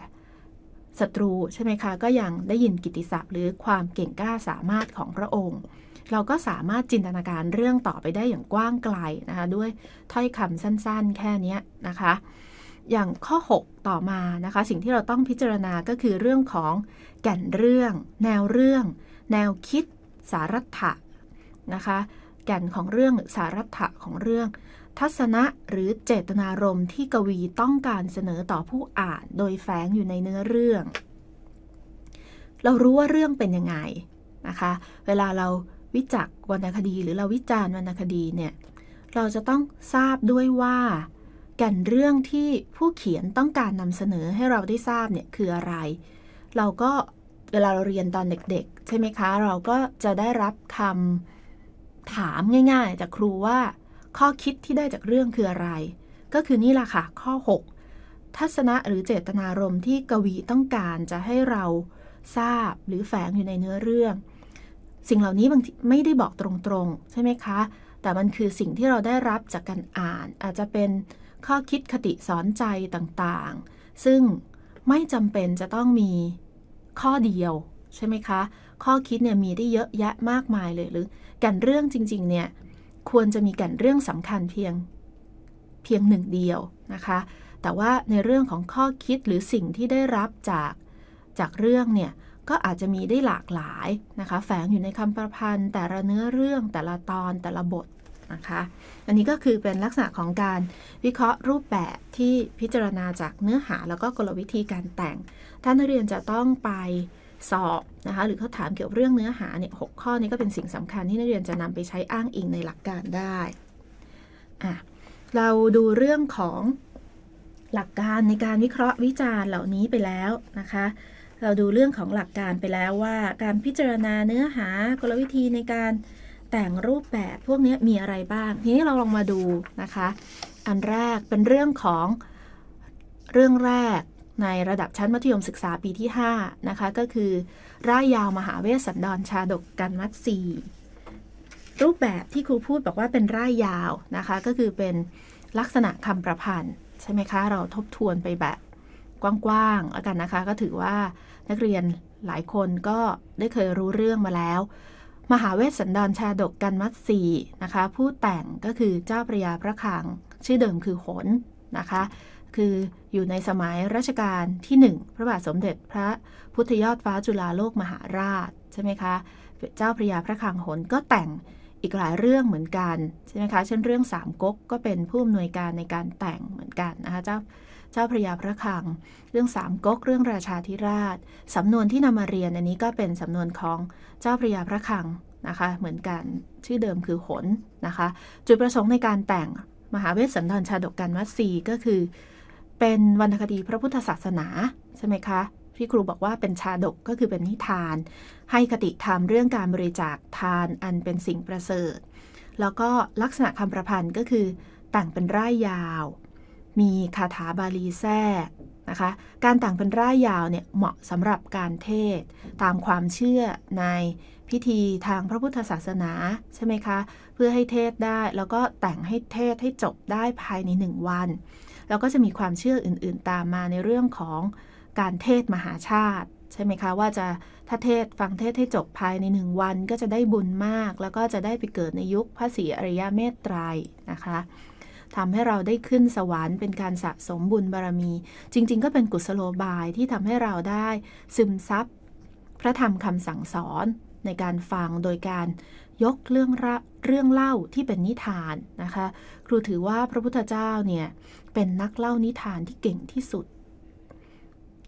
ศัตรูใช่ไหมคะ ก็ยังได้ยินกิติศัพท์ หรือความเก่งกล้าสามารถของพระองค์ เราก็สามารถจินตนาการเรื่องต่อไปได้อย่างกว้างไกลนะคะด้วยถ้อยคำสั้น ๆ แค่นี้นะคะอย่างข้อ 6 ต่อมานะคะ สิ่งที่เราต้องพิจารณาก็คือเรื่องของแก่นเรื่อง แนวเรื่อง แนวคิด สารัตถะนะคะ แก่นของเรื่องสารัตถะของเรื่อง ทัศนะหรือเจตนารมณ์ที่กวีต้องการเสนอต่อผู้อ่านโดยแฝงอยู่ในเนื้อเรื่อง เรารู้ว่าเรื่องเป็นยังไงนะคะ เวลาเราวิจักวรรณคดี หรือเราวิจารณ์วรรณคดีเนี่ยเราจะต้องทราบด้วยว่าแก่นเรื่องที่ผู้เขียนต้องการนำเสนอให้เราได้ทราบเนี่ยคืออะไร เราก็เวลาเราเรียนตอนเด็กๆ ใช่ไหมคะ เราก็จะได้รับคำถามง่ายๆ จากครูว่า ข้อคิดที่ได้จากเรื่องคืออะไร ก็คือนี่ล่ะค่ะ ข้อ 6 ทัศนะหรือเจตนารมณ์ที่กวีต้องการจะให้เราทราบหรือแฝงอยู่ในเนื้อเรื่อง สิ่งเหล่านี้บางทีไม่ได้บอกตรงๆใช่ไหมคะ แต่มันคือสิ่งที่เราได้รับจากการอ่านอาจจะเป็นข้อคิดคติสอนใจต่างๆ ซึ่งไม่จำเป็นจะต้องมีข้อเดียวใช่ไหมคะ ข้อคิดเนี่ยมีได้เยอะแยะมากมายเลย หรือกันเรื่องจริงๆ เนี่ยควรจะมีกันเรื่องสำคัญเพียง เพียงหนึ่งเดียวนะคะ แต่ว่าในเรื่องของข้อคิดหรือสิ่งที่ได้รับจากจากเรื่องเนี่ยก็อาจจะมีได้หลากหลายนะคะแฝงอยู่ในคำประพันธ์แต่ละเนื้อเรื่องแต่ละตอนแต่ละบทนะคะ อันนี้ก็คือเป็นลักษณะของการวิเคราะห์รูปแบบที่พิจารณาจากเนื้อหาแล้วก็กลวิธีการแต่งท่านนักเรียนจะต้องไปสอบนะคะหรือเขาถามเกี่ยวกับเรื่องเนื้อหาเนี่ยหข้อนี้ก็เป็นสิ่งสำคัญที่นักเรียนจะนำไปใช้อ้างอิงในหลักการได้ เราดูเรื่องของหลักการในการวิเคราะห์วิจารณ์เหล่านี้ไปแล้วนะคะ เราดูเรื่องของหลักการไปแล้วว่า การพิจารณาเนื้อหากลวิธีในการแต่งรูปแบบพวกนี้มีอะไรบ้างทีนี้เราลองมาดูนะคะ อันแรกเป็นเรื่องของเรื่องแรกในระดับชั้นมัธยมศึกษาปีที่5นะคะก็คือร่ายยาวมหาเวสสันดรชาดกกันมัดสีรูปแบบที่ครูพูดบอกว่าเป็นร่ายยาวนะคะก็คือเป็นลักษณะคำประพันธ์ ใช่ไหมคะ เราทบทวนไปแบบกว้างๆแล้วกันนะคะ ก็ถือว่านักเรียนหลายคนก็ได้เคยรู้เรื่องมาแล้วมหาเวสสันดรชาดกกันมัตสีนะคะ ผู้แต่งก็คือเจ้าพระยาพระคังชื่อเดิมคือหนนะคะ คืออยู่ในสมัยรัชกาลที่ 1 พระบาทสมเด็จพระพุทธยอดฟ้าจุฬาโลกมหาราชใช่ไหมคะ เจ้าพระยาพระคังหนก็แต่งอีกหลายเรื่องเหมือนกัน ใช่ไหมคะเช่นเรื่องสามก๊กก็เป็นผู้อำนวยการในการแต่งเหมือนกันนะคะเจ้าเจ้าพระยาพระคัง เรื่องสามก๊ก เรื่องราชาธิราช สำนวนที่นำมาเรียนอันนี้ก็เป็นสำนวนของเจ้าพระยาพระคังนะคะ เหมือนกันชื่อเดิมคือหนนะคะ จุดประสงค์ในการแต่งมหาเวสสันดรชาดกกันวัดสีก็คือ เป็นวรรณคดีพระพุทธศาสนาใช่ไหมคะ พี่ครูบอกว่าเป็นชาดกก็คือเป็นนิทาน ให้คติธรรมเรื่องการบริจาคทานอันเป็นสิ่งประเสริฐ แล้วก็ลักษณะคำประพันธ์ก็คือแต่งเป็นร่ายยาวมีคาถาบาลีแทรกนะคะ การแต่งเป็นร่ายยาวเนี่ยเหมาะสำหรับการเทศตามความเชื่อในพิธีทางพระพุทธศาสนาใช่ไหมคะ เพื่อให้เทศได้แล้วก็แต่งให้เทศให้จบได้ภายในหนึ่งวัน แล้วก็จะมีความเชื่ออื่นๆตามมาในเรื่องของการเทศมหาชาติใช่ไหมคะว่าจะ ถ้าเทศฟังเทศให้จบภายในหนึ่งวันก็จะได้บุญมาก แล้วก็จะได้ไปเกิดในยุคพระศรีอริยเมตไตรนะคะทำให้เราได้ขึ้นสวรรค์เป็นการสะสมบุญบารมี จริงๆ ก็เป็นกุศโลบายที่ทำให้เราได้ซึมซับพระธรรมคำสั่งสอนในการฟังโดยการยกเรื่องเรื่องเล่าที่เป็นนิทานนะคะ ครูถือว่าพระพุทธเจ้าเนี่ยเป็นนักเล่านิทานที่เก่งที่สุด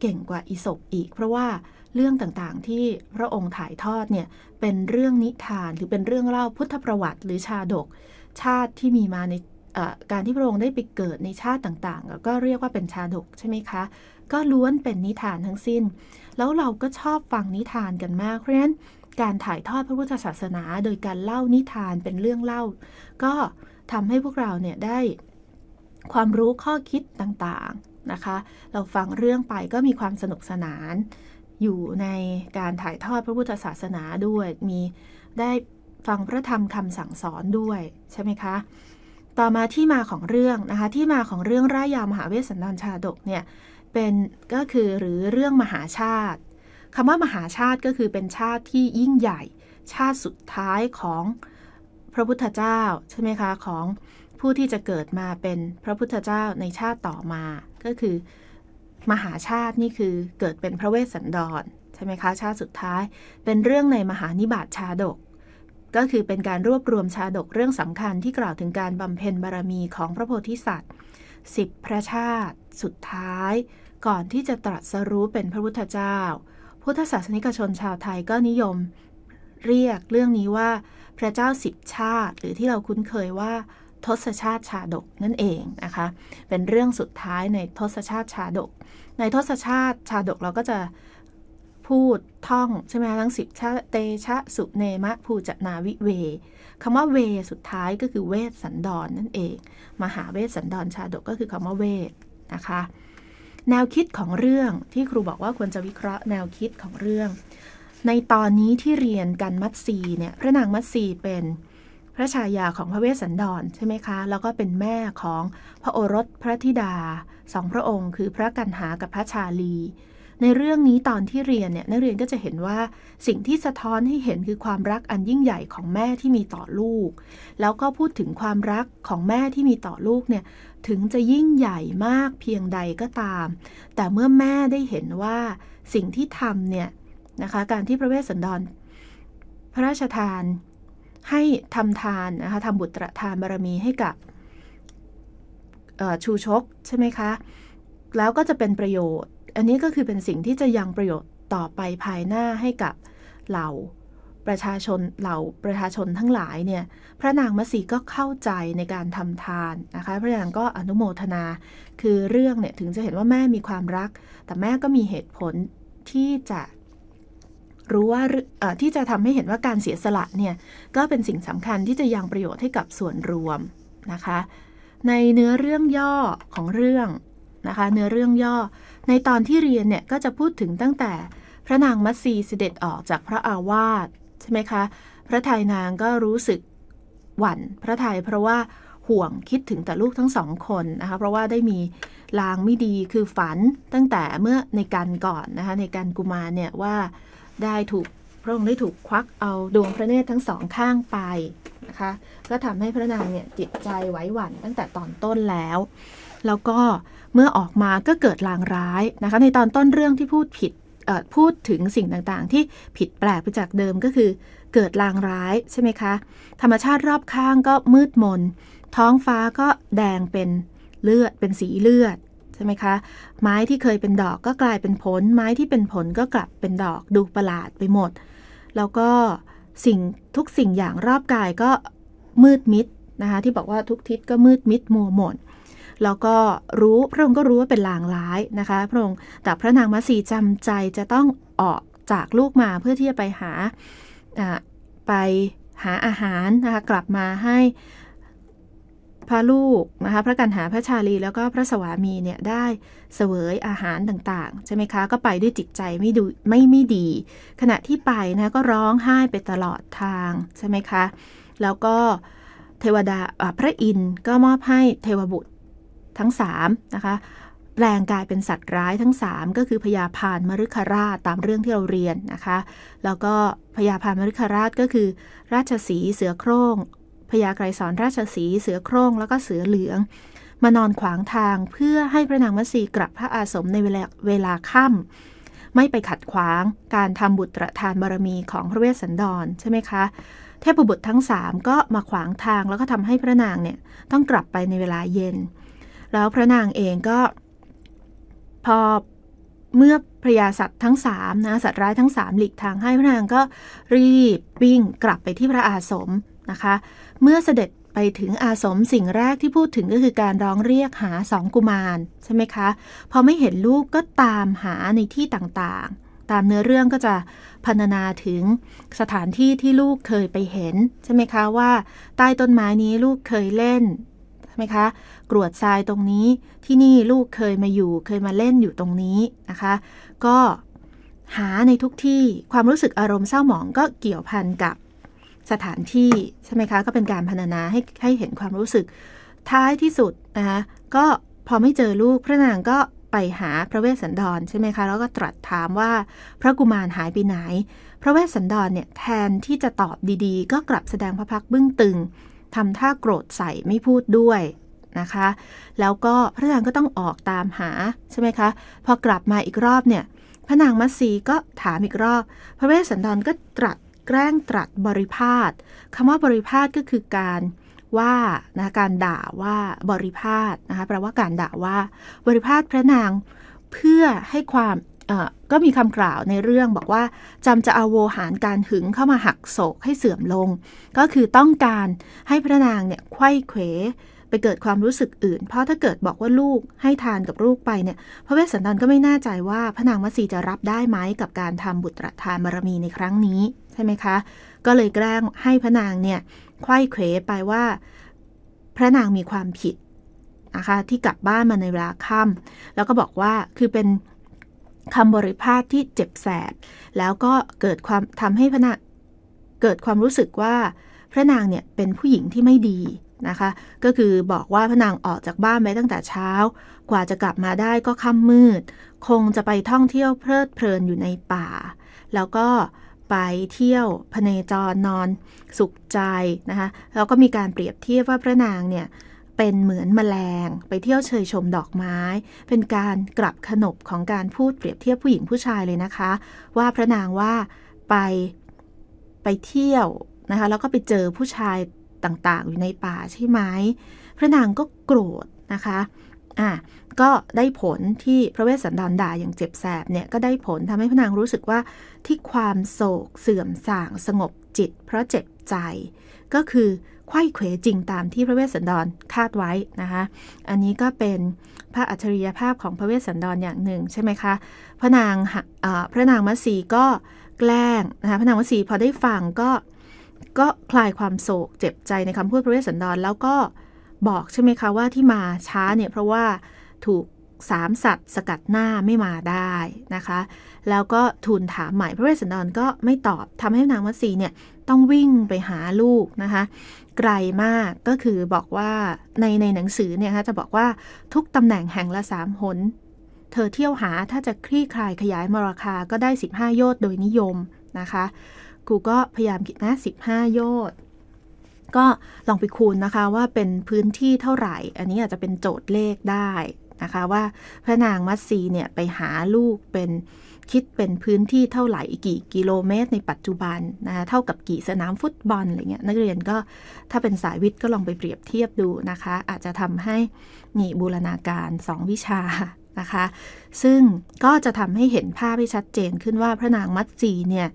เก่งกว่าอิศบอีก เพราะว่าเรื่องต่างๆที่พระองค์ถ่ายทอดเนี่ยเป็นเรื่องนิทาน หรือเป็นเรื่องเล่าพุทธประวัติ หรือชาดกชาติที่มีมาในการที่พระองค์ได้ไปเกิดในชาติต่างๆก็เรียกว่าเป็นชาดกใช่ไหมคะ ก็ล้วนเป็นนิทานทั้งสิ้น แล้วเราก็ชอบฟังนิทานกันมากเพราะฉะนั้นการถ่ายทอดพระพุทธศาสนาโดยการเล่านิทานเป็นเรื่องเล่า ก็ทำให้พวกเราเนี่ยได้ความรู้ข้อคิดต่างๆนะคะ เราฟังเรื่องไปก็มีความสนุกสนาน อยู่ในการถ่ายทอดพระพุทธศาสนาด้วย มีได้ฟังพระธรรมคำสั่งสอนด้วยใช่ไหมคะต่อมาที่มาของเรื่องนะคะที่มาของเรื่องร่ายยาวมหาเวสสันดรชาดกเนี่ยเป็นก็คือหรือเรื่องมหาชาติคำว่ามหาชาติก็คือเป็นชาติที่ยิ่งใหญ่ ชาติสุดท้ายของพระพุทธเจ้าใช่ไหมคะของผู้ที่จะเกิดมาเป็นพระพุทธเจ้าในชาติต่อมา ก็คือมหาชาตินี่คือเกิดเป็นพระเวสสันดรใช่ไหมคะชาติสุดท้ายเป็นเรื่องในมหานิบาตชาดกก็คือเป็นการรวบรวมชาดกเรื่องสำคัญที่กล่าวถึงการบำเพ็ญบารมีของพระโพธิสัตว์สิบพระชาติสุดท้าย ก่อนที่จะตรัสรู้เป็นพระพุทธเจ้า พุทธศาสนิกชนชาวไทยก็นิยมเรียกเรื่องนี้ว่าพระเจ้าสิบชาติ หรือที่เราคุ้นเคยว่าทศชาติชาดกนั่นเองนะคะเป็นเรื่องสุดท้ายในทศชาติชาดก ในทศชาติชาดกเราก็จะพูดท่องใช่ไหมทั้งสิบชะเตชะสุเนมะภูจนาวิเวคำว่าเวสุดท้ายก็คือเวสสันดอนนั่นเอง มหาเวสสันดอนชาดกก็คือคำว่าเวสนะคะแนวคิดของเรื่องที่ครูบอกว่าควรจะวิเคราะห์แนวคิดของเรื่อง ในตอนนี้ที่เรียนกันมัตสีเนี่ยพระนางมัตสีเป็นพระชายาของพระเวสสันดรใช่ไหมคะ แล้วก็เป็นแม่ของพระโอรสพระธิดาสองพระองค์คือพระกันหากับพระชาลีในเรื่องนี้ตอนที่เรียนเนี่ยนักเรียนก็จะเห็นว่าสิ่งที่สะท้อนให้เห็นคือความรักอันยิ่งใหญ่ของแม่ที่มีต่อลูก แล้วก็พูดถึงความรักของแม่ที่มีต่อลูกเนี่ยถึงจะยิ่งใหญ่มากเพียงใดก็ตาม แต่เมื่อแม่ได้เห็นว่าสิ่งที่ทำเนี่ยนะคะการที่พระเวสสันดร พระราชทานให้ทำทานนะคะทำบุตรทานบารมีให้กับชูชกใช่ไหมคะแล้วก็จะเป็นประโยชน์อันนี้ก็คือเป็นสิ่งที่จะยังประโยชน์ต่อไปภายหน้าให้กับเหล่าประชาชนเหล่าประชาชนทั้งหลายเนี่ยพระนางมัสีก็เข้าใจในการทำทานนะคะพระนางก็อนุโมทนาคือเรื่องเนี่ยถึงจะเห็นว่าแม่มีความรัก แต่แม่ก็มีเหตุผลที่จะรู้ว่าที่จะทำให้เห็นว่าการเสียสละเนี่ยก็เป็นสิ่งสำคัญที่จะยังประโยชน์ให้กับส่วนรวมนะคะในเนื้อเรื่องย่อของเรื่องนะคะเนื้อเรื่องย่อในตอนที่เรียนเนี่ยก็จะพูดถึงตั้งแต่พระนางมัตสีเสด็จออกจากพระอาวาสใช่ไหมคะ พระทายนางก็รู้สึกหวั่นพระทยยเพราะว่าห่วงคิดถึงแต่ลูกทั้งสองคนนะคะเพราะว่าได้มีลางไม่ดีคือฝันตั้งแต่เมื่อในการก่อนนะคะในการกุมารเนี่ยว่าได้ถูกพระองค์ได้ถูกควักเอาดวงพระเนตรทั้งสองข้างไปนะคะก็ทำให้พระนางเนี่ยจิตใจไหวหวั่นตั้งแต่ตอนต้นแล้วแล้วก็เมื่อออกมาก็เกิดลางร้ายนะคะ ในตอนต้นเรื่องที่พูดผิดพูดถึงสิ่งต่าง ๆ ที่ผิดแปลกไปจากเดิมก็คือ เกิดลางร้ายใช่ไหมคะ ธรรมชาติรอบข้างก็มืดมน ท้องฟ้าก็แดงเป็นเลือดเป็นสีเลือดใช่ไหมคะ ไม้ที่เคยเป็นดอกก็กลายเป็นผล ไม้ที่เป็นผลก็กลับเป็นดอก ดูประหลาดไปหมด แล้วก็สิ่งทุกสิ่งอย่างรอบกายก็มืดมิดนะคะ ที่บอกว่าทุกทิศก็มืดมิดมัวหมดแล้วก็รู้ พระองค์ก็รู้ว่าเป็นลางร้ายนะคะ พระองค์ แต่พระนางมัสีจำใจจะต้องออกจากลูกมาเพื่อที่จะไปหาไปหาอาหารนะคะกลับมาให้พระลูกนะคะพระกันหาพระชาลีแล้วก็พระสวามีเนี่ยได้เสวยอาหารต่าง ๆ ใช่ไหมคะก็ไปด้วยจิตใจไม่ดูไม่ไม่ดี ขณะที่ไปนะก็ร้องไห้ไปตลอดทางใช่ไหมคะแล้วก็เทวดาพระอินทร์ก็มอบให้เทวบุตรทั้ง3นะคะแปลงกายเป็นสัตว์ร้ายทั้ง 3 ก็คือพญาพานมฤคราชตามเรื่องที่เราเรียนนะคะ แล้วก็พญาพานมฤคราชก็คือ ราชสีเสือโครง่งพญาไกรสอนราชสีเสือโครง่งแล้วก็เสือเหลือง มานอนขวางทางเพื่อให้พระนางมัสีกลับพระอาสมในเวลาเวลาค่ำไม่ไปขัดขวางการทำบุตรทานบารมีของพระเวสสันดรใช่ไหมคะเทพบุตรทั้ง 3 ก็มาขวางทางแล้วก็ทำให้พระนางเนี่ยต้องกลับไปในเวลาเย็นแล้วพระนางเองก็พอเมื่อพระยาสัตว์ทั้งสามนะสัตว์ร้ายทั้งสามหลีกทางให้พระนางก็รีบวิ่งกลับไปที่พระอาสมนะคะเมื่อเสด็จไปถึงอาสมสิ่งแรกที่พูดถึงก็คือการร้องเรียกหาสองกุมารใช่ไหมคะ พอไม่เห็นลูกก็ตามหาในที่ต่างๆ ตามเนื้อเรื่องก็จะพรรณนาถึงสถานที่ที่ลูกเคยไปเห็นใช่ไหมคะว่าใต้ต้นไม้นี้ลูกเคยเล่นไหมคะกรวดทรายตรงนี้ ที่นี่ลูกเคยมาอยู่ เคยมาเล่นอยู่ตรงนี้นะคะ ก็หาในทุกที่ ความรู้สึกอารมณ์เศร้าหมองก็เกี่ยวพันกับสถานที่ใช่ไหมคะ ก็เป็นการพรรณนาให้ให้เห็นความรู้สึก ท้ายที่สุดนะคะก็พอไม่เจอลูกพระนางก็ไปหาพระเวสสันดรใช่ไหมคะ แล้วก็ตรัสถามว่าพระกุมารหายไปไหน พระเวสสันดรเนี่ยแทนที่จะตอบดีๆ ก็กลับแสดงพระพักบึ้งตึงทำท่าโกรธใส่ไม่พูดด้วยนะคะ แล้วก็พระนางก็ต้องออกตามหาใช่ไหมคะ พอกลับมาอีกรอบเนี่ยพระนางมัสี ก็ถามอีกรอบ พระเวสสันดรก็ตรัสแกล้งตรัสบริพาทคำว่าบริพาทก็คือการว่านะการด่าว่าบริพาทนะคะ แปลว่าการด่าว่าบริพาท พระนางเพื่อให้ความก็มีคำกล่าวในเรื่องบอกว่าจำจะเอาโวหารการหึงเข้ามาหักโศกให้เสื่อมลง ก็คือต้องการให้พระนางเนี่ยไข้เขวไปเกิดความรู้สึกอื่น เพราะถ้าเกิดบอกว่าลูกให้ทานกับลูกไปเนี่ย พระเวสสันดรก็ไม่แน่ใจว่า พระนางมัสีจะรับได้ไหม กับการทำบุตรทานบารมีในครั้งนี้ใช่ไหมคะก็เลยแกล้งให้พระนางเนี่ยไข้เขวไปว่าพระนางมีความผิดนะคะที่กลับบ้านมาในเวลาค่ำแล้วก็บอกว่าคือเป็นคำบริภาษที่เจ็บแสบแล้วก็เกิดความทำให้พระนางเกิดความรู้สึกว่า พระนางเนี่ยเป็นผู้หญิงที่ไม่ดีนะคะ ก็คือบอกว่า พระนางออกจากบ้านไปตั้งแต่เช้า กว่าจะกลับมาได้ก็ค่ำมืด คงจะไปท่องเที่ยวเพลิดเพลินอยู่ในป่า แล้วก็ไปเที่ยวพเนจรนอน สุขใจนะคะ แล้วก็มีการเปรียบเทียบว่าพระนางเนี่ยเป็นเหมือนแมลง ไปเที่ยวเชยชมดอกไม้ เป็นการกลับขนบของการพูดเปรียบเทียบผู้หญิงผู้ชายเลยนะคะ ว่าพระนางว่าไปไปเที่ยวนะคะแล้วก็ไปเจอผู้ชายต่าง ๆ อยู่ในป่าใช่ไหมพระนางก็โกรธนะคะอ่ะก็ได้ผลที่พระเวสสันดรด่าอย่างเจ็บแสบเนี่ย ก็ได้ผลทำให้พระนางรู้สึกว่าที่ความโศกเสื่อมส่างสงบจิตเพราะเจ็บใจ ก็คือไข้เขวจริงตามที่ พระเวสสันดรคาดไว้ นะคะ อันนี้ก็เป็นพระอัจฉริยภาพของ พระเวสสันดรอย่างหนึ่งใช่ไหมคะ พระนางพระนางมัสีก็แกล้งนะคะ พระนางมัสีพอ ได้ฟังก็ก็คลายความโศกเจ็บ ใจในคำพูด พระเวสสันดรแล้วก็บอก ใช่ไหมคะว่าที่มาช้าเนี่ยเพราะว่าถูกสามสัตว์สกัดหน้าไม่มาได้นะคะ แล้วก็ทูลถามใหม่พระเวสสันดรก็ไม่ตอบทำให้นางมัสีเนี่ยต้องวิ่งไปหาลูกนะคะไกลมากก็คือบอกว่าในในหนังสือเนี่ยคะจะบอกว่าทุกตำแหน่งแห่งละสามหนเธอเที่ยวหาถ้าจะคลี่คลายขยายมราคาก็ได้ 15 โยชน์โดยนิยมนะคะครูก็พยายามคิดนะ15 โยชน์ก็ลองไปคูณนะคะว่าเป็นพื้นที่เท่าไหร่อันนี้อาจจะเป็นโจทย์เลขได้นะคะ ว่าพระนางมัตซีเนี่ยไปหาลูกเป็นคิดเป็นพื้นที่เท่าไหร่กี่กิโลเมตรในปัจจุบันนะเท่ากับกี่สนามฟุตบอลอะไรเงี้ย นักเรียนก็ถ้าเป็นสายวิทย์ก็ลองไปเปรียบเทียบดูนะคะ อาจจะทำให้นีบูรณาการ 2 วิชานะคะ ซึ่งก็จะทำให้เห็นภาพที่ชัดเจนขึ้นว่าพระนางมัตจีเนี่ย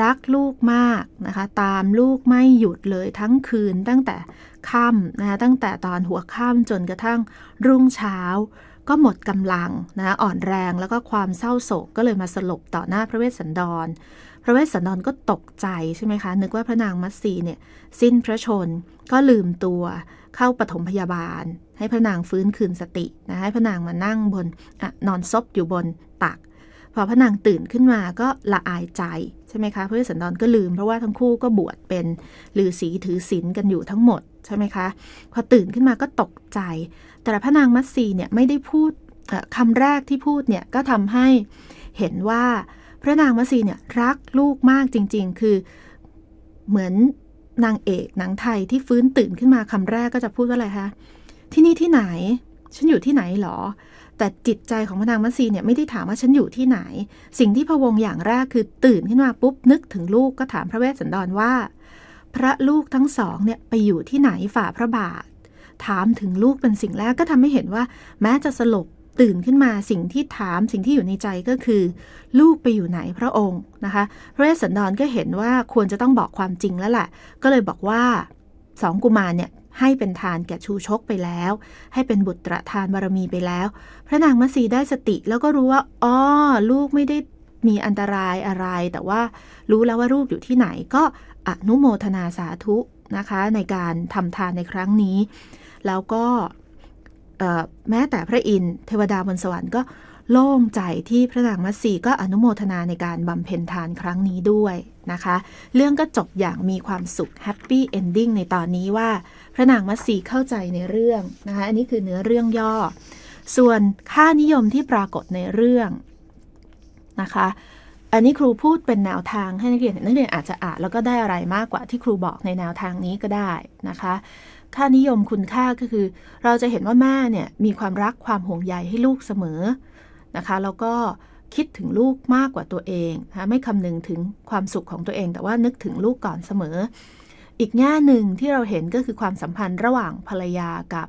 รักลูกมากนะคะ ตามลูกไม่หยุดเลยทั้งคืนตั้งแต่ค่ำนะะตั้งแต่ตอนหัวค่ำจนกระทั่งรุ่งเช้าก็หมดกำลังนะ อ่อนแรงแล้วก็ความเศร้าโศกก็เลยมาสลบต่อหน้าพระเวสสันดร พระเวสสันดรก็ตกใจใช่ไหมคะ นึกว่าพระนางมัตสีเนี่ย สิ้นพระชนก็ลืมตัวเข้าปฐมพยาบาล ให้พระนางฟื้นคืนสตินะให้พระนางมานั่งบนอนอนซบอยู่บนพอพระนางตื่นขึ้นมาก็ละอายใจใช่ไหมคะพระสันดนก็ลืม เพราะว่าทั้งคู่ก็บวชเป็นฤาษีถือศีลกันอยู่ทั้งหมดใช่ไหมคะพอตื่นขึ้นมาก็ตกใจ แต่พระนางมัตสีเนี่ย ไม่ได้พูดคำแรกที่พูดเนี่ย ก็ทำให้เห็นว่าพระนางมัตสีเนี่ย รักลูกมากจริงๆ คือ เหมือนนางเอกหนังไทยที่ฟื้นตื่นขึ้นมาคำแรกก็จะพูดว่าอะไรคะที่นี่ที่ไหนฉันอยู่ที่ไหนหรอแต่จิตใจของพนางมัซีเนี่ยไม่ได้ถามว่าฉันอยู่ที่ไหน สิ่งที่พะวงอย่างแรกคือตื่นขึ้นมาปุ๊บ นึกถึงลูกก็ถามพระเวสสันดรว่า พระลูกทั้งสองเนี่ย ไปอยู่ที่ไหนฝ่าพระบาท ถามถึงลูกเป็นสิ่งแรกก็ทำให้เห็นว่า แม้จะสลบตื่นขึ้นมาสิ่งที่ถามสิ่งที่อยู่ในใจก็คือ ลูกไปอยู่ไหนพระองค์ นะคะ พระเวสสันดรก็เห็นว่าควรจะต้องบอกความจริงแล้วแหละ ก็เลยบอกว่าสองกุมารเนี่ยให้เป็นทานแก่ชูชกไปแล้ว ให้เป็นบุตรทานบารมีไปแล้ว พระนางมัสีได้สติแล้วก็รู้ว่า อ๋อ ลูกไม่ได้มีอันตรายอะไร แต่ว่ารู้แล้วว่ารูปอยู่ที่ไหน ก็อนุโมทนาสาธุนะคะ ในการทำทานในครั้งนี้ แล้วก็แม้แต่พระอินทร์เทวดาบนสวรรค์ก็โล่งใจที่พระนางมัตสีก็อนุโมทนาในการบำเพ็ญทานครั้งนี้ด้วยนะคะ เรื่องก็จบอย่างมีความสุขแฮปปี้เอนดิ้งในตอนนี้ว่าพระนางมัตสีเข้าใจในเรื่องนะคะ อันนี้คือเนื้อเรื่องย่อ ส่วนค่านิยมที่ปรากฏในเรื่องนะคะ อันนี้ครูพูดเป็นแนวทางให้นักเรียนนักเรียน อาจจะอ่านแล้วก็ได้อะไรมากกว่าที่ครูบอกในแนวทางนี้ก็ได้นะคะ ค่านิยมคุณค่าก็คือ เราจะเห็นว่าแม่เนี่ยมีความรักความห่วงใยให้ลูกเสมอนะคะแล้วก็คิดถึงลูกมากกว่าตัวเองนะไม่คำนึงถึงความสุขของตัวเอง แต่ว่านึกถึงลูกก่อนเสมอ อีกแง่หนึ่งที่เราเห็นก็คือความสัมพันธ์ระหว่างภรรยากับ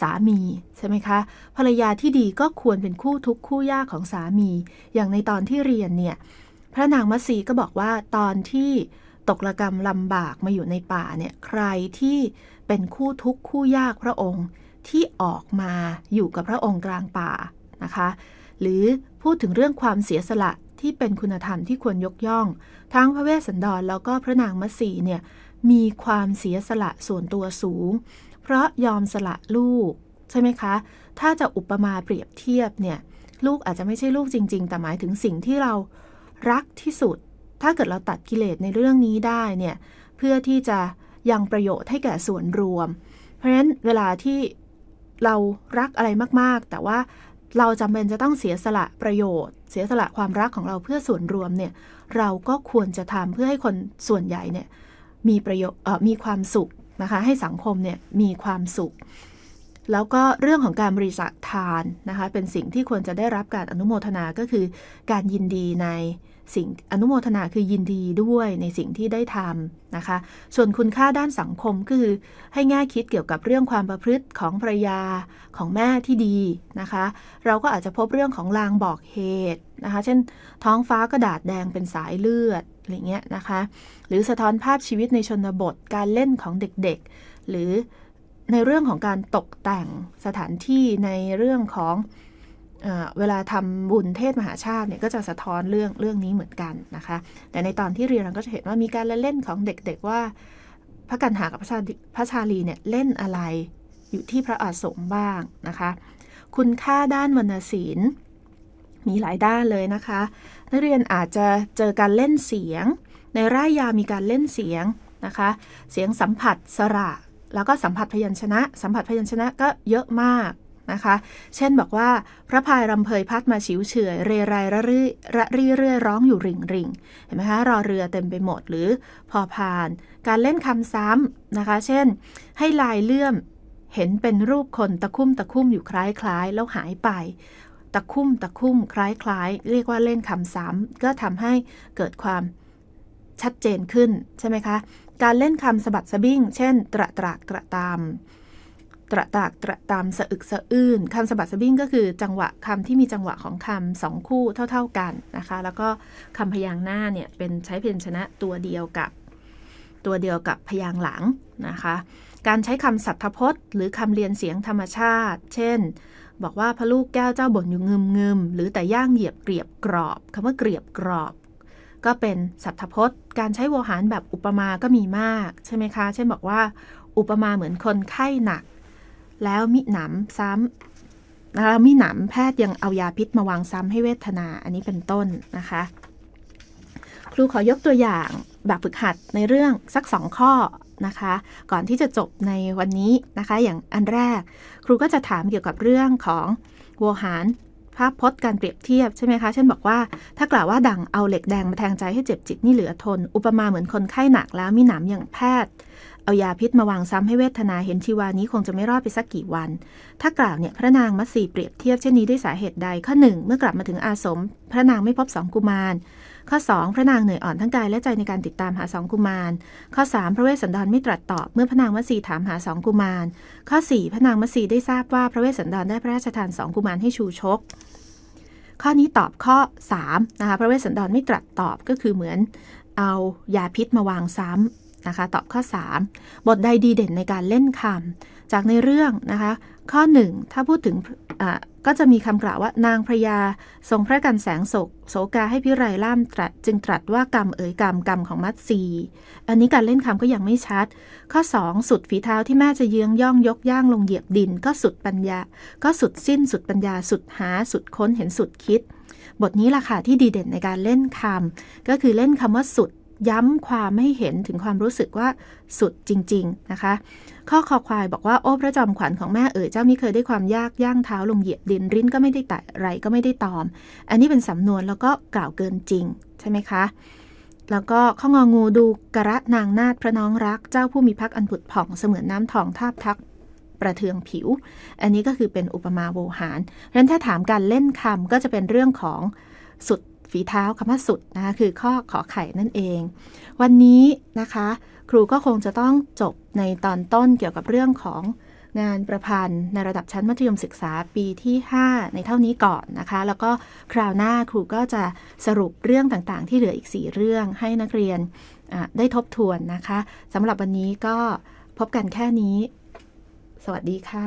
สามีใช่ไหมคะ ภรรยาที่ดีก็ควรเป็นคู่ทุกคู่ยากของสามี อย่างในตอนที่เรียนเนี่ย พระนางมัสีก็บอกว่าตอนที่ตกละกรรมลำบากมาอยู่ในป่าเนี่ยใครที่เป็นคู่ทุกคู่ยากพระองค์ที่ออกมาอยู่กับพระองค์กลางป่านะคะหรือพูดถึงเรื่องความเสียสละที่เป็นคุณธรรมที่ควรยกย่อง ทั้งพระเวสสันดรแล้วก็พระนางมัสีเนี่ยมีความเสียสละส่วนตัวสูง เพราะยอมสละลูกใช่ไหมคะ ถ้าจะอุปมาเปรียบเทียบเนี่ยลูกอาจจะไม่ใช่ลูกจริงๆแต่หมายถึงสิ่งที่เรารักที่สุด ถ้าเกิดเราตัดกิเลสในเรื่องนี้ได้เนี่ยเพื่อที่จะยังประโยชน์ให้แก่ส่วนรวม เพราะฉะนั้นเวลาที่เรารักอะไรมากๆ แต่ว่าเราจำเป็นจะต้องเสียสละประโยชน์ เสียสละความรักของเราเพื่อส่วนรวมเนี่ย เราก็ควรจะทำเพื่อให้คนส่วนใหญ่เนี่ยมีประโยชน์มีความสุขนะคะให้สังคมเนี่ยมีความสุขแล้วก็เรื่องของการบริจาคทานนะคะเป็นสิ่งที่ควรจะได้รับการอนุโมทนาก็คือการยินดีในสิ่งอนุโมทนาคือยินดีด้วยในสิ่งที่ได้ทำนะคะ ส่วนคุณค่าด้านสังคมคือให้แง่คิดเกี่ยวกับเรื่องความประพฤติของภรรยาของแม่ที่ดีนะคะ เราก็อาจจะพบเรื่องของลางบอกเหตุนะคะเช่น ท้องฟ้ากระดาษแดงเป็นสายเลือดอะไรเงี้ยนะคะหรือสะท้อนภาพชีวิตในชนบทการเล่นของเด็กๆ หรือในเรื่องของการตกแต่งสถานที่ในเรื่องของเอเวลาทำบุญเทศมหาชาติเนี่ยก็จะสะท้อนเรื่องเรื่องนี้เหมือนกันนะคะแต่ในตอนที่เรียนเราก็จะเห็นว่ามีการเล่นของเด็กๆว่า พระกันหากับพระชาพระชาลีเนี่ย เล่นอะไรอยู่ที่พระอาสมบ้างนะคะ คุณค่าด้านวรรณศิลป์มีหลายด้านเลยนะคะนักเรียนอาจจะเจอการเล่นเสียง ในร่ายยา มีการเล่นเสียงนะคะเสียงสัมผัสสระแล้วก็สัมผัสพยัญชนะ สัมผัสพยัญชนะก็เยอะมากนะคะ เช่นบอกว่าพระพายรำเพยพัดมาฉิวเฉยเรไรระรื่ระรีเรื่อยร้องอยู่ริงริงเห็นไหมคะรอเรือเต็มไปหมดหรือพอผ่าน การเล่นคำซ้ำนะคะ เช่น ให้ลายเลื่อมเห็นเป็นรูปคนตะคุ่มตะคุ่มอยู่คล้ายคล้ายแล้วหายไป ตะคุ่มตะคุ่มคล้ายคล้ายเรียกว่าเล่นคำซ้ำก็ทำให้เกิดความชัดเจนขึ้นใช่ไหมคะ การเล่นคำสะบัดสะบิ้งเช่น ตระตรากตระตาม ตระตรากตระตามสะอึกสะอื้นคำสะบัดสะบิ้งก็คือจังหวะคำที่มีจังหวะของคำสองคู่เท่า ๆกันนะคะแล้วก็คำพยางหน้าเนี่ยเป็นใช้เพนชนะตัวเดียวกับ ตัวเดียวกับพยางหลังนะคะ การใช้คำสัพพจน์ หรือคำเรียนเสียงธรรมชาติ เช่น บอกว่าพระลูกแก้วเจ้าบ่นอยู่งึมงึมหรือแต่ย่างเหยียบเกรียบกรอบ คำว่าเกรียบกรอบก็เป็นสัพทพจน์การใช้โวหารแบบอุปมา ก็มีมากใช่ไหมคะ เช่นบอกว่าอุปมาเหมือนคนไข้หนักแล้วมิหนำซ้ำแล้วมิหนำแพทย์ยังเอายาพิษมาวางซ้ำให้เวทนาอันนี้เป็นต้นนะคะ ครูขอยกตัวอย่างแบบฝึกหัดในเรื่องสักสองข้อนะคะ ก่อนที่จะจบในวันนี้นะคะอย่างอันแรก ครูก็จะถามเกี่ยวกับเรื่องของโวหารภาพพจน์การเปรียบเทียบใช่ไหมคะเช่นบอกว่าถ้ากล่าวว่าดังเอาเหล็กแดงมาแทงใจให้เจ็บ จิตนี่เหลือทน อุปมาเหมือนคนไข้หนัก แล้วมีหนามอย่างแพทย์ เอายาพิษมาวางซ้ำให้เวทนาเห็นชีวานี้คงจะไม่รอดไปสักกี่วัน ถ้ากล่าวเนี่ยพระนางมัตสีเปรียบเทียบเช่นนี้ด้วยสาเหตุใดข้อหนึ่งเมื่อกลับมาถึงอาสมพระนางไม่พบสองกุมารข้อ 2พระนางเหนื่อยอ่อนทั้งกายและใจในการติดตามหาสองกุมารข้อ 3 พระเวสสันดรไม่ตรัสตอบเมื่อพระนางมัสีถามหาสองกุมาร ข้อ 4พระนางมัสีได้ทราบว่าพระเวสสันดรได้พระราชทานสองกุมารให้ชูชกข้อนี้ตอบข้อ 3 นะคะพระเวสสันดรไม่ตรัสตอบก็คือเหมือนเอายาพิษมาวางซ้ำนะคะ ตอบข้อ 3 บทใดดีเด่นในการเล่นคำจากในเรื่องนะคะ ข้อ 1 ถ้าพูดถึงก็จะมีคำกล่าวว่านางพระยา ทรงพระกันแสงโศกโศกาให้พิไรล่ามตรัสจึงตรัสว่ากรรมเอ๋ยกรรมกรรมของมัดซีอันนี้การเล่นคำก็ยังไม่ชัด ข้อ 2 สุดฝีเท้าที่แม่จะเยื้องย่องยกย่าง ลงเหยียบดิน ก็สุดปัญญา ก็สุดสิ้นสุดปัญญา สุดหาสุดค้นเห็นสุดคิด บทนี้ล่ะค่ะที่ดีเด่นในการเล่นคำก็คือเล่นคำว่าสุดย้ำความให้เห็นถึงความรู้สึกว่าสุดจริง ๆ นะคะข้อคอควายบอกว่าโอ้พระจอมขวัญของแม่เอ๋ยเจ้ามิเคยได้ความยาก ย่างเท้าลงเหยียบดินริ้นก็ไม่ได้แตะไรก็ไม่ได้ตอม อันนี้เป็นสำนวนแล้วก็กล่าวเกินจริงใช่ไหมคะ แล้วก็ข้ององูดูกระนางนาฏพระน้องรัก เจ้าผู้มีพักอันผุดผ่องเสมือนน้ำทองทาบทักประเทืองผิว อันนี้ก็คือเป็นอุปมาโวหารเพราะนั้นถ้าถามการเล่นคำก็จะเป็นเรื่องของสุดฝีเท้าคำว่าสุดนะคะคือข้อขอไข่นั่นเอง วันนี้นะคะครูก็คงจะต้องจบในตอนต้นเกี่ยวกับเรื่องของงานประพันธ์ ในระดับชั้นมัธยมศึกษาปีที่ 5 ในเท่านี้ก่อนนะคะ แล้วก็คราวหน้าครูก็จะสรุปเรื่องต่างๆ ที่เหลืออีก 4 เรื่องให้นักเรียนได้ทบทวนนะคะสำหรับวันนี้ก็พบกันแค่นี้ สวัสดีค่ะ